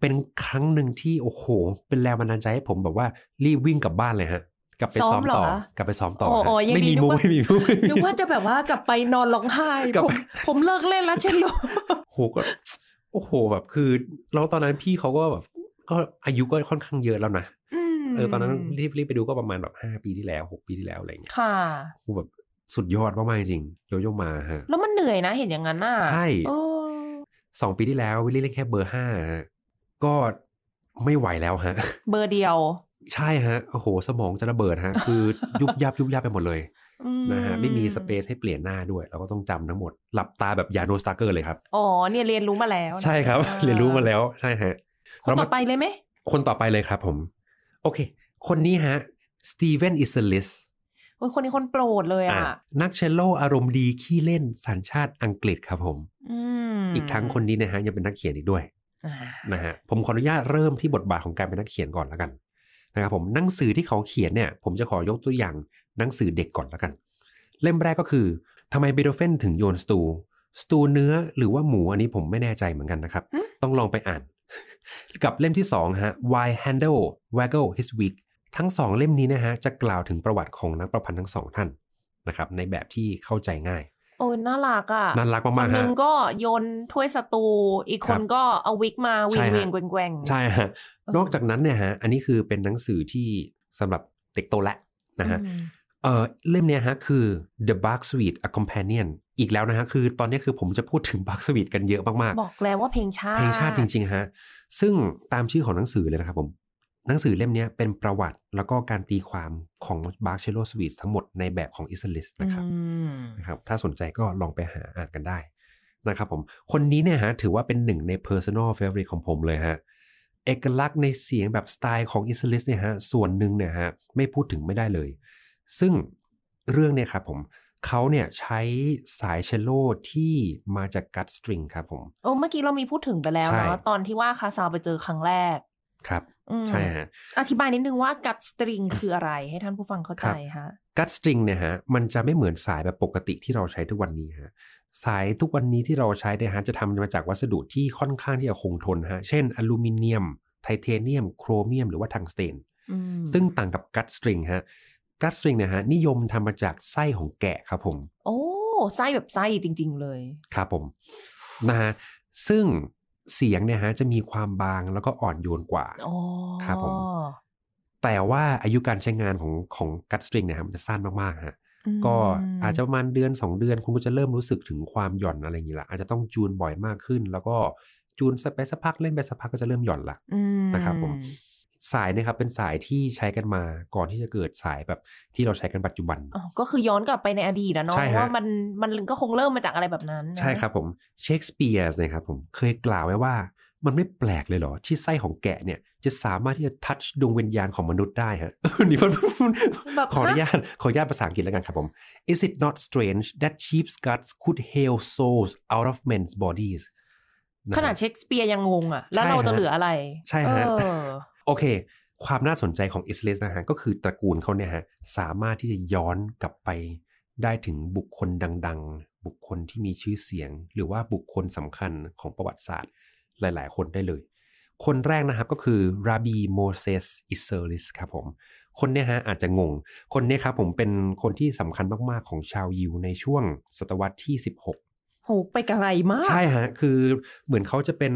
เป็นครั้งหนึ่งที่โอ้โห เป็นแรงบันดาลใจให้ผมแบบว่ารีบวิ่งกลับบ้านเลยฮะกลับไปซ้อมต่อกลับไปซ้อมต่อไม่มีมุไม่มีมุนึกว่าจะแบบว่ากลับไปนอนร้องไห้ผมผมเลิกเล่นแล้วเช่นโลโหก็โอ้โหแบบคือเราตอนนั้นพี่เขาก็แบบก็อายุก็ค่อนข้างเยอะแล้วนะเออตอนนั้นรีบรีบไปดูก็ประมาณแบบห้าปีที่แล้วหกปีที่แล้วอะไรอย่างเงี้ยค่ะแบบสุดยอดมากจริงโยโย่มาฮะ แล้วมันเหนื่อยนะ เห็นอย่างนั้นน่ะ ใช่สองปีที่แล้ววิลลี่เล่นแค่เบอร์ห้าฮะ ก็ไม่ไหวแล้วฮะ เบอร์เดียว ใช่ฮะ โอ้โห สมองจะระเบิดฮะ คือ ยุบยับยุบยับไปหมดเลยนะฮะ ไม่มีสเปซให้เปลี่ยนหน้าด้วย เราก็ต้องจำทั้งหมด หลับตาแบบยาโนสตาร์เกอร์เลยครับ อ๋อเนี่ยเรียนรู้มาแล้ว ใช่ครับ เรียนรู้มาแล้วใช่ฮะ คนต่อไปเลยไหม คนต่อไปเลยครับผม โอเค คนนี้ฮะสตีเวนอิสเลิสคนนี้คนโปรดเลยอ่ะนักเชลโล อารมณ์ดีขี้เล่นสัญชาติอังกฤษครับผมอีกทั้งคนนี้นะฮะยังเป็นนักเขียนอีกด้วยนะฮะผมขออนุญาตเริ่มที่บทบาทของการเป็นนักเขียนก่อนแล้วกันนะครับผมหนังสือที่เขาเขียนเนี่ย ผมจะขอยกตัวอย่างหนังสือเด็กก่อนแล้วกัน เล่มแรกก็คือทำไมเบโดเฟนถึงโยนสตูสตูเนื้อหรือว่าหมูอันนี้ผมไม่แน่ใจเหมือนกันนะครับต้องลองไปอ่าน กับเล่มที่สองฮะ Why Handel Waggle His Wig ทั้งสองเล่มนี้นะฮะจะกล่าวถึงประวัติของนักประพันธ์ทั้งสองท่านนะครับในแบบที่เข้าใจง่ายโอ้น่ารักอ่ะน่ารักมากๆคนหนึ่งก็โยนถ้วยสตู อีกคนก็เอาวิกมาวิ่งเวียนแกว่งใช่ฮะนอกจากนั้นเนี่ยฮะอันนี้คือเป็นหนังสือที่สำหรับเด็กโตและนะฮะเออเล่มเนี้ยฮะคือ The b u g Suite A Companion อีกแล้วนะฮะคือตอนนี้คือผมจะพูดถึง b u g k Suite กันเยอะมากๆบอกแล้วว่าเพลงชาติเพลงชาติจริงๆฮะซึ่งตามชื่อของหนังสือเลยนะครับผมหนังสือเล่มนี้เป็นประวัติแล้วก็การตีความของบาร์เชโลสวีททั้งหมดในแบบของอิสลิสนะครับนะครับ ถ้าสนใจก็ลองไปหาอ่านกันได้นะครับผม คนนี้เนี่ยฮะถือว่าเป็นหนึ่งใน personal favorite ของผมเลยฮะ เอกลักษณ์ในเสียงแบบสไตล์ของอิสลิสเนี่ยฮะส่วนหนึ่งเนี่ยฮะไม่พูดถึงไม่ได้เลย ซึ่งเรื่องเนี่ยครับผมเขาเนี่ยใช้สายเชลโลที่มาจากกัดสตริงครับผมโอ้เมื่อกี้เรามีพูดถึงไปแล้วเนาะตอนที่ว่าคาซาวไปเจอครั้งแรกครับใช่ฮะอธิบายนิดนึงว่ากัดสตริงคืออะไรให้ท่านผู้ฟังเข้าใจฮะ กัดสตริงเนี่ยฮะมันจะไม่เหมือนสายแบบปกติที่เราใช้ทุกวันนี้ฮะสายทุกวันนี้ที่เราใช้เนี่ยฮะจะทำมาจากวัสดุที่ค่อนข้างที่จะคงทนฮะเช่นอลูมิเนียม ไทเทเนียมโครเมียมหรือว่าทังสเตนซึ่งต่างกับกัดสตริงฮะกัดสตริงเนี่ยฮะนิยมทำมาจากไส้ของแกะครับผม โอ้ไส้แบบไส้จริง ๆเลย ครับผม นะฮะ ซึ่งเสียงเนี่ยฮะจะมีความบางแล้วก็อ่อนโยนกว่าครับผมแต่ว่าอายุการใช้งานของของกัตสตริงเนี่ยฮะมันจะสั้นมากๆฮะก็อาจจะประมาณเดือน 2 เดือนคุณก็จะเริ่มรู้สึกถึงความหย่อนอะไรอย่างนี้ละอาจจะต้องจูนบ่อยมากขึ้น แล้วก็จูนสไปสักพักเล่นไปสักพักก็จะเริ่มหย่อนละนะครับ ผมสายนะครับ เป็นสายที่ใช้กันมาก่อนที่จะเกิดสายแบบที่เราใช้กันปัจจุบันก็คือย้อนกลับไปในอดีตนะเนาะว่า มันมันก็คงเริ่มมาจากอะไรแบบนั้น ใช่ครับผมเชคสเปียร์นะครับผม เคยกล่าวไว้ว่ามันไม่แปลกเลยเหรอที่ไส้ของแกะเนี่ย จะสามารถที่จะ ทัชดวงวิญญาณของมนุษย์ได้ฮะนี่มันขออนุญาตขออนุญาตภาษาอังกฤษแล้วกันครับผม Is it not strange that sheep's guts could h e a l souls out of men's bodies ขนาดเชคสเปียร์ยังงง อ่ะ แล้วเราจะเหลืออะไรใช่ฮะโอเค ความน่าสนใจของอิสเลสนะฮะ ก็คือตระกูลเขาเนี่ยฮะ สามารถที่จะย้อนกลับไป ได้ถึงบุคคลดัง ๆ บุคคลที่มีชื่อเสียงหรือว่าบุคคลสำคัญของประวัติศาสตร์หลายๆ คนได้เลย คนแรกนะครับก็คือราบีโมเสสอิสเซอริสครับผม คนนี้ฮะอาจจะงง คนนี้ครับผมเป็นคนที่สำคัญมากๆ ของชาวยิวในช่วง ศตวรรษที่ 16โหไปไกลมาก ใช่ฮะ คือเหมือนเขาจะเป็น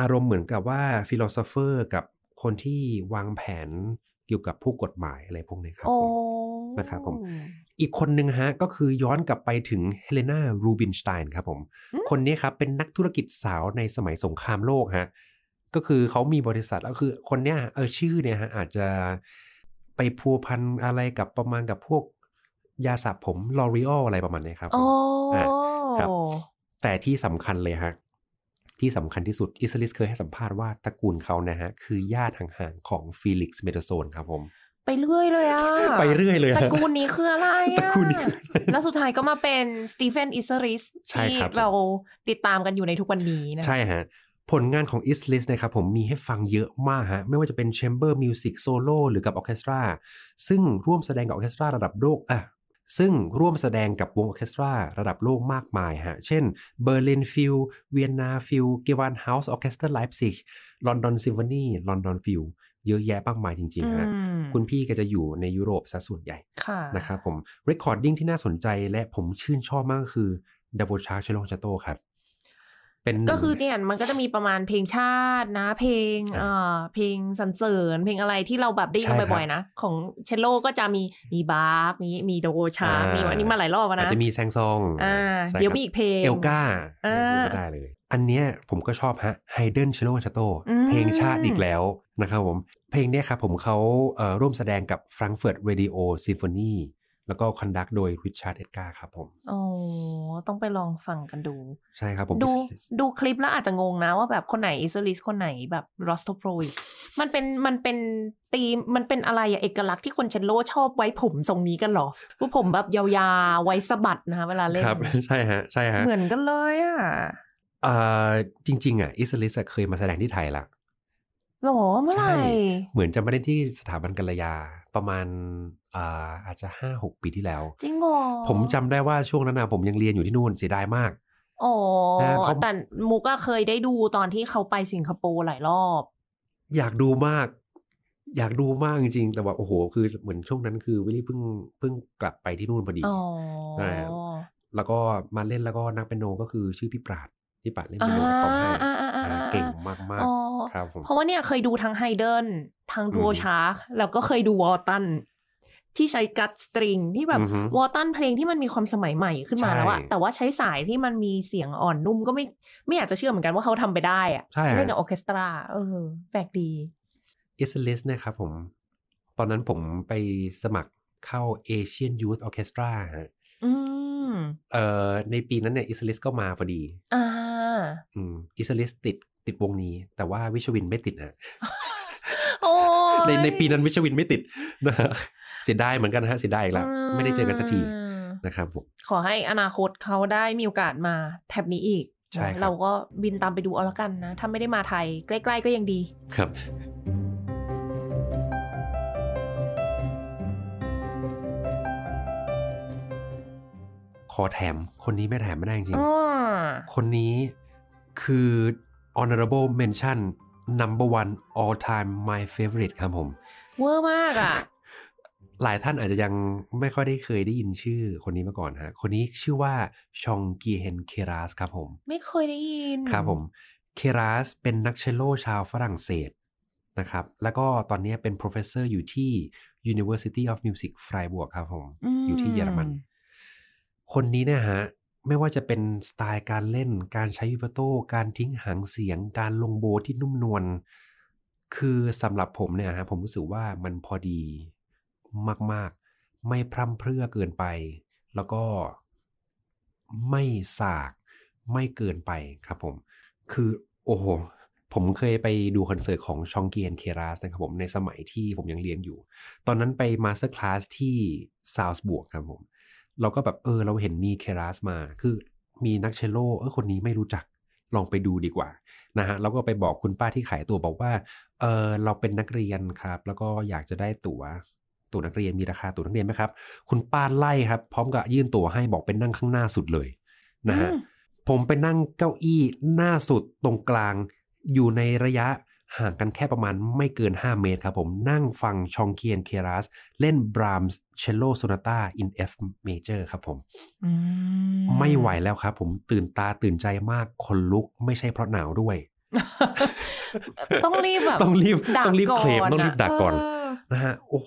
อารมณ์เหมือนกับว่าฟิโลโซเฟอร์กับคนที่วางแผนเกี่ยวกับผู้กฎหมายอะไรพวกนี้ครับนะครับผม อีกคนหนึ่งฮะก็คือย้อนกลับไปถึงเฮเลนารูบินสไตน์ครับผม คนนี้ครับเป็นนักธุรกิจสาวในสมัยสงครามโลกฮะก็คือเขามีบริษัทแล้วคือคนเนี้ยเออชื่อเนี่ยฮะอาจจะไปพัวพันอะไรกับประมาณกับพวก ยาสระผมลอรีออลอะไรประมาณนี้ครับอ๋อครับ แต่ที่สำคัญเลยฮะที่สำคัญที่สุด อิสลิสเคยให้สัมภาษณ์ว่าตระกูลเขานะฮะคือญาติห่างๆของฟิลิกซ์เมโดโซนครับผมไปเรื่อยเลยอะไปเรื่อยเลยตระกูลนี้คืออะไรตระกูลนี้แล้วสุดท้ายก็มาเป็นสตีเฟนอิสริสที่เราติดตามกันอยู่ในทุกวันนี้นะใช่ฮะ ผลงานของอิสลิสนะครับผมมีให้ฟังเยอะมากฮะไม่ว่าจะเป็นแชมเบอร์มิวสิกโซโล่หรือกับออเคสตราซึ่งร่วมแสดงกับออเคสตราระดับโลกอ่ะซึ่งร่วมแสดงกับวงออเคสตรา ระดับโลกมากมายฮะ เช่น เบอร์ลินฟิลเวียนนาฟิลเกวานเฮาส์ออเคสตราไลฟ์ซิก ลอนดอนซิมโฟนี ลอนดอนฟิลเยอะแยะมากมายจริงๆฮะ คุณพี่ก็จะอยู่ในยุโรปซะส่วนใหญ่ นะครับผมเรคคอร์ดดิ้งที่น่าสนใจและผมชื่นชอบมากคือดับเบิลชาร์ชโลงชาโตครับป็นก็คือเนี่ยมันก็จะมีประมาณเพลงชาตินะ เพลงเอ่อ เพลงสรรเสริญ เพลงอะไรที่เราแบบได้ยินบ่อยๆนะ ของเชลโลก็จะมีมีบาร์มีมีโดชา มีวันนี้มาหลายรอบนะจะมีแซงซอง อ่า เดี๋ยวมีอีกเพลง เอลกาได้เลยอันเนี้ยผมก็ชอบฮะไฮเดนเชลโลชาโตเพลงชาติอีกแล้วนะครับผม เพลงเนี้ยครับผมเขาร่วมแสดงกับ Frankfurt Radio Symphony แล้วก็คอนดักโดยริชาร์ดเอ็ดการ์ครับผมอ๋อต้องไปลองฟังกันดู ใช่ครับผมดูดูคลิปแล้วอาจจะงงนะว่าแบบคนไหนอิสลิสคนไหนแบบรอสโตโปรมันเป็นมันเป็นตีมมันเป็นอะไรอะเอกลักษณ์ที่คนเชนโลชอบไว้ผมทรงนี้กันหรอผู้ผมแบบยาวๆไว้สะบัดนะคะเวลาเล่น ครับ ใช่ฮะ ใช่ฮะ เหมือนกันเลยอ่ะอ่าจริงๆอ่ะอิสลิสเคยมาแสดงที่ไทยละหรอเมื่อไหร่เหมือนจะไม่ได้ที่สถาบันกัลยาประมาณอาอาจจะห้าหกปีที่แล้ว จริงเหรอ ผมจำได้ว่าช่วงนั้นนะผมยังเรียนอยู่ที่นู่นเสียดายมาก อ๋อแต่มุกก็เคยได้ดูตอนที่เขาไปสิงคโปร์หลายรอบ อยากดูมาก อยากดูมากจริงๆแต่ว่า โอ้โหคือเหมือนช่วงนั้นคือวิลลี่เพิ่งเพิ่งกลับไปที่นู่นพอดีแล้วก็มาเล่นแล้วก็นักเป็นโนก็คือชื่อพี่ปราดที่ปัดเล่นเป็นโอเขาให้เก่งมากมากครับผม เพราะว่าเนี่ยเคยดูทั้งไฮเดนทั้งดูชาร์กแล้วก็เคยดูวอลตันที่ใช้กัดสตริงที่แบบวอลตันเพลงที่มันมีความสมัยใหม่ขึ้นมาแล้วอะแต่ว่าใช้สายที่มันมีเสียงอ่อนนุ่มก็ไม่ไม่อยากจะเชื่อเหมือนกันว่าเขาทำไปได้อะเล่นกับออเคสตรา เออ แปลกดีอิสเลสนะครับผม ตอนนั้นผมไปสมัครเข้า Asian Youth Orchestra ฮะเอ่อในปีนั้นเนี่ยอิสลิสก็มาพอดีอ่าอืม อิสลิสติดติดวงนี้แต่ว่าวิชวินไม่ติดนะในในปีนั้นวิชวินไม่ติดนะเสียดายเหมือนกันฮะเสียดายอีกแล้ว ไม่ได้เจอกันสักทีนะครับผมขอให้อนาคตเขาได้มีโอกาสมาแถบนี้อีกใช่เราก็บินตามไปดูเอาละกันนะ ถ้าไม่ได้มาไทย ใกล้ๆก็ยังดี ครับขอแถมคนนี้ไม่แถมไม่ได้จริง คนนี้คือ honorable mention number one all time my favorite ครับผมเวอร์มากอ่ะ หลายท่านอาจจะยังไม่ค่อยได้เคยได้ยินชื่อคนนี้มาก่อนฮะ คนนี้ชื่อว่า ชองกีเฮนเคราสครับผม ไม่เคยได้ยิน ครับผมเคราสเป็นนักเชลโลชาวฝรั่งเศสนะครับ แล้วก็ตอนนี้เป็น professor อยู่ที่ University of Music Freiburg ครับผม อยู่ที่เยอรมันคนนี้นะฮะ ไม่ว่าจะเป็นสไตล์การเล่น การใช้วิปโตการทิ้งหางเสียงการลงโบที่นุ่มนวลคือสำหรับผมเนี่ยฮะ ผมรู้สึกว่ามันพอดีมากๆ ไม่พร่ำเพรื่อเกินไป แล้วก็ไม่สากไม่เกินไปครับผม คือ โอ้โหผมเคยไปดูคอนเสิร์ตของชองเกียนเคราสนะครับผม ในสมัยที่ผมยังเรียนอยู่ ตอนนั้นไปมาสเตอร์คลาสที่ซาวส์บวกครับผมเราก็แบบเออ เราเห็นมีเคราสมา คือมีนักเชลโลเออคนนี้ไม่รู้จักลองไปดูดีกว่านะฮะเราก็ไปบอกคุณป้าที่ขายตั๋วบอกว่าเออเราเป็นนักเรียนครับ แล้วก็อยากจะได้ตั๋วตั๋วนักเรียนมีราคาตั๋วนักเรียนไหมครับ คุณป้าไล่ครับ พร้อมกับยื่นตั๋วให้บอกเป็นนั่งข้างหน้าสุดเลยนะฮะผมไปนั่งเก้าอี้ หน้าสุด ตรงกลางอยู่ในระยะห่างกันแค่ประมาณไม่เกิน 5 เมตรครับผมนั่งฟังชองเคียนเครัสเล่นบรามส์เชลโลโซนาต้าอินเอฟเมเจอร์ครับผม ไม่ไหวแล้วครับผมตื่นตาตื่นใจมากคนลุก ไม่ใช่เพราะหนาวด้วย ต้องรีบแบบต้องรีบต้องรีบเคลมต้องรีบดักก่อน นะฮะโอ้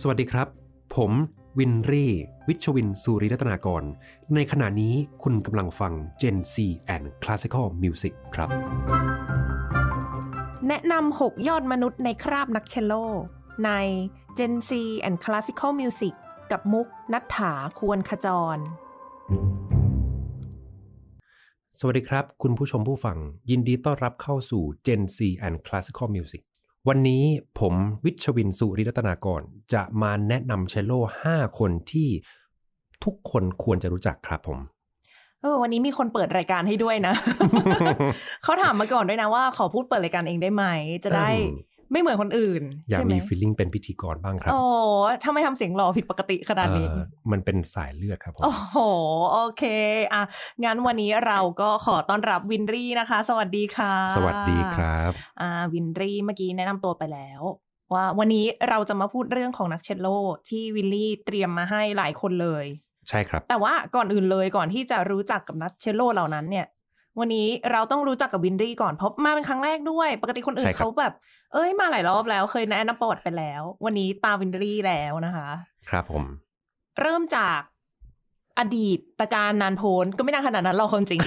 สวัสดีครับ ผมวินรีวิชวิน สุริรัตนากร ในขณะนี้คุณกำลังฟัง Gen C and Classical Music ครับ แนะนำ 6 ยอดมนุษย์ในคราบนักเชลโล ใน Gen C and Classical Music กับมุกนัฐถาควรขจร สวัสดีครับ คุณผู้ชมผู้ฟังยินดีต้อนรับเข้าสู่ Gen C and Classical Music วันนี้ผมวิชวินสุริรัตนากรจะมาแนะนำเชลโล่5คนที่ทุกคนควรจะรู้จักครับผมเออวันนี้มีคนเปิดรายการให้ด้วยนะ เขาถามมาก่อนด้วยนะว่าขอพูดเปิดรายการเองได้ไหมจะได้ไม่เหมือนคนอื่น อยากมีฟีลลิ่งเป็นพิธีกรบ้างครับ อ๋อถ้าไม่ทำเสียงหล่อผิดปกติขนาดนี้ มันเป็นสายเลือดครับผม โอ้โห โอเคอ่ะงั้นวันนี้เราก็ขอต้อนรับวินรี่นะคะ สวัสดีค่ะ สวัสดีครับ อ่าวินรี่เมื่อกี้แนะนำตัวไปแล้ว ว่าวันนี้เราจะมาพูดเรื่องของนักเชลโล ที่วินรี่เตรียมมาให้หลายคนเลย ใช่ครับ แต่ว่าก่อนอื่นเลยก่อนที่จะรู้จักกับนักเชลโลเหล่านั้นเนี่ยวันนี้เราต้องรู้จักกับวินดี้ก่อนเพราะมาเป็นครั้งแรกด้วย ปกติคนอื่นเขาแบบ เอ้ยมาหลายรอบแล้ว เคยแนะนำประวัติไปแล้ว วันนี้ตาวินดี้แล้วนะคะ ครับผม เริ่มจากอดีตตะการนานโพนก็ไม่นานขนาดนั้นเราคนจริง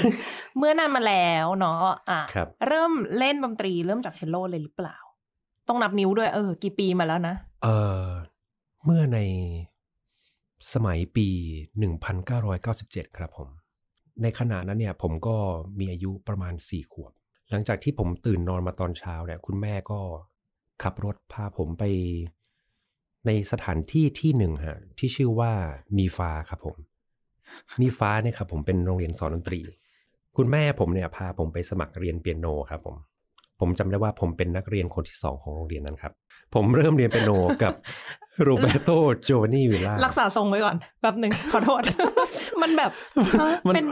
เมื่อนานมาแล้วเนาะอ่ะเริ่มเล่นดนตรีเริ่มจากเชลโลเลยหรือเปล่า ต้องนับนิ้วด้วยเออ กี่ปีมาแล้วนะเออเมื่อในสมัยปีหนนึ่งพัเเกก้้้าารอยสิบเจ็ดครับผมในขณะนั้นเนี่ย ผมก็มีอายุประมาณ 4ขวบ หลังจากที่ผมตื่นนอนมาตอนเช้าเนี่ยคุณแม่ก็ขับรถพาผมไปในสถานที่ที่หนึ่งฮะที่ชื่อว่ามีฟ้าครับผม มีฟ้าเนี่ยครับผมเป็นโรงเรียนสอนดนตรีคุณแม่ผมเนี่ยพาผมไปสมัครเรียนเปียโนครับผม ผมจำได้ว่าผมเป็นนักเรียนคนที่สองของโรงเรียนนั้นครับ ผมเริ่มเรียนเปียโนกับโรเบโตโจนี่วิลล่ารักษาทรงไว้ก่อนแป๊บหนึ่ง ขอโทษ มันแบบเป็น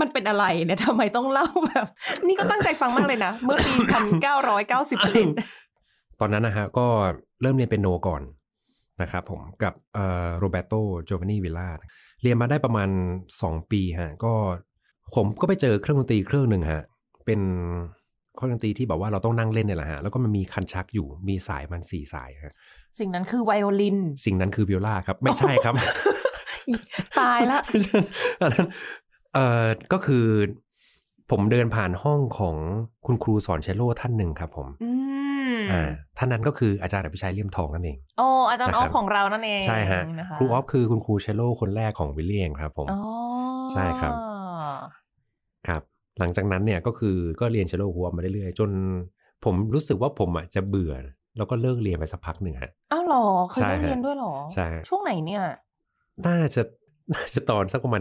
มันเป็นอะไรเนี่ยทำไมต้องเล่าแบบ นี่ก็ตั้งใจฟังมากเลยนะ เมื่อปีพันเก้าร้อยเก้าสิบสิตอนนั้นนะฮะ ก็เริ่มเรียนเป็นโนก่อนนะครับผมกับโรเบโตโจวานี่วิลล่าเรียนมาได้ประมาณสองปีฮะก็ผมก็ไปเจอเครื่องดนตรีเครื่องหนึ่งฮะ เป็นเครื่องดนตรีที่แบบว่าเราต้องนั่งเล่นเนี่ยแหละฮะแล้วก็มันมีคันชักอยู่มีสายมันสี่สายฮะสิ่งนั้นคือไวโอลินสิ่งนั้นคือวิโอลาครับ ไม่ใช่ครับตายละอันนั้นเอ่อก็คือ ผมเดินผ่านห้องของคุณครูสอนเชลโลท่านหนึ่งครับผมอ่า ท่านนั้นก็คืออาจารย์อภิชัยเลี่ยมทองนั่นเองโอ้อาจารย์ออฟของเรานั่นเองใช่ฮะครูออฟคือคุณครูเชลโลคนแรกของวิลเลียมครับ ผมอใช่ครับครับหลังจากนั้นเนี่ยก็คือก็เรียนเชลโลหัวมาเรื่อยๆจนผมรู้สึกว่าผมอ่ะจะเบื่อแล้วก็เลิกเรียนไปสักพักหนึ่งฮะอ้าวหรอเคยเเรียนด้วยหรอใช่ ช่วงไหนเนี่ย น่าจะน่าจะตอนสักประมาณ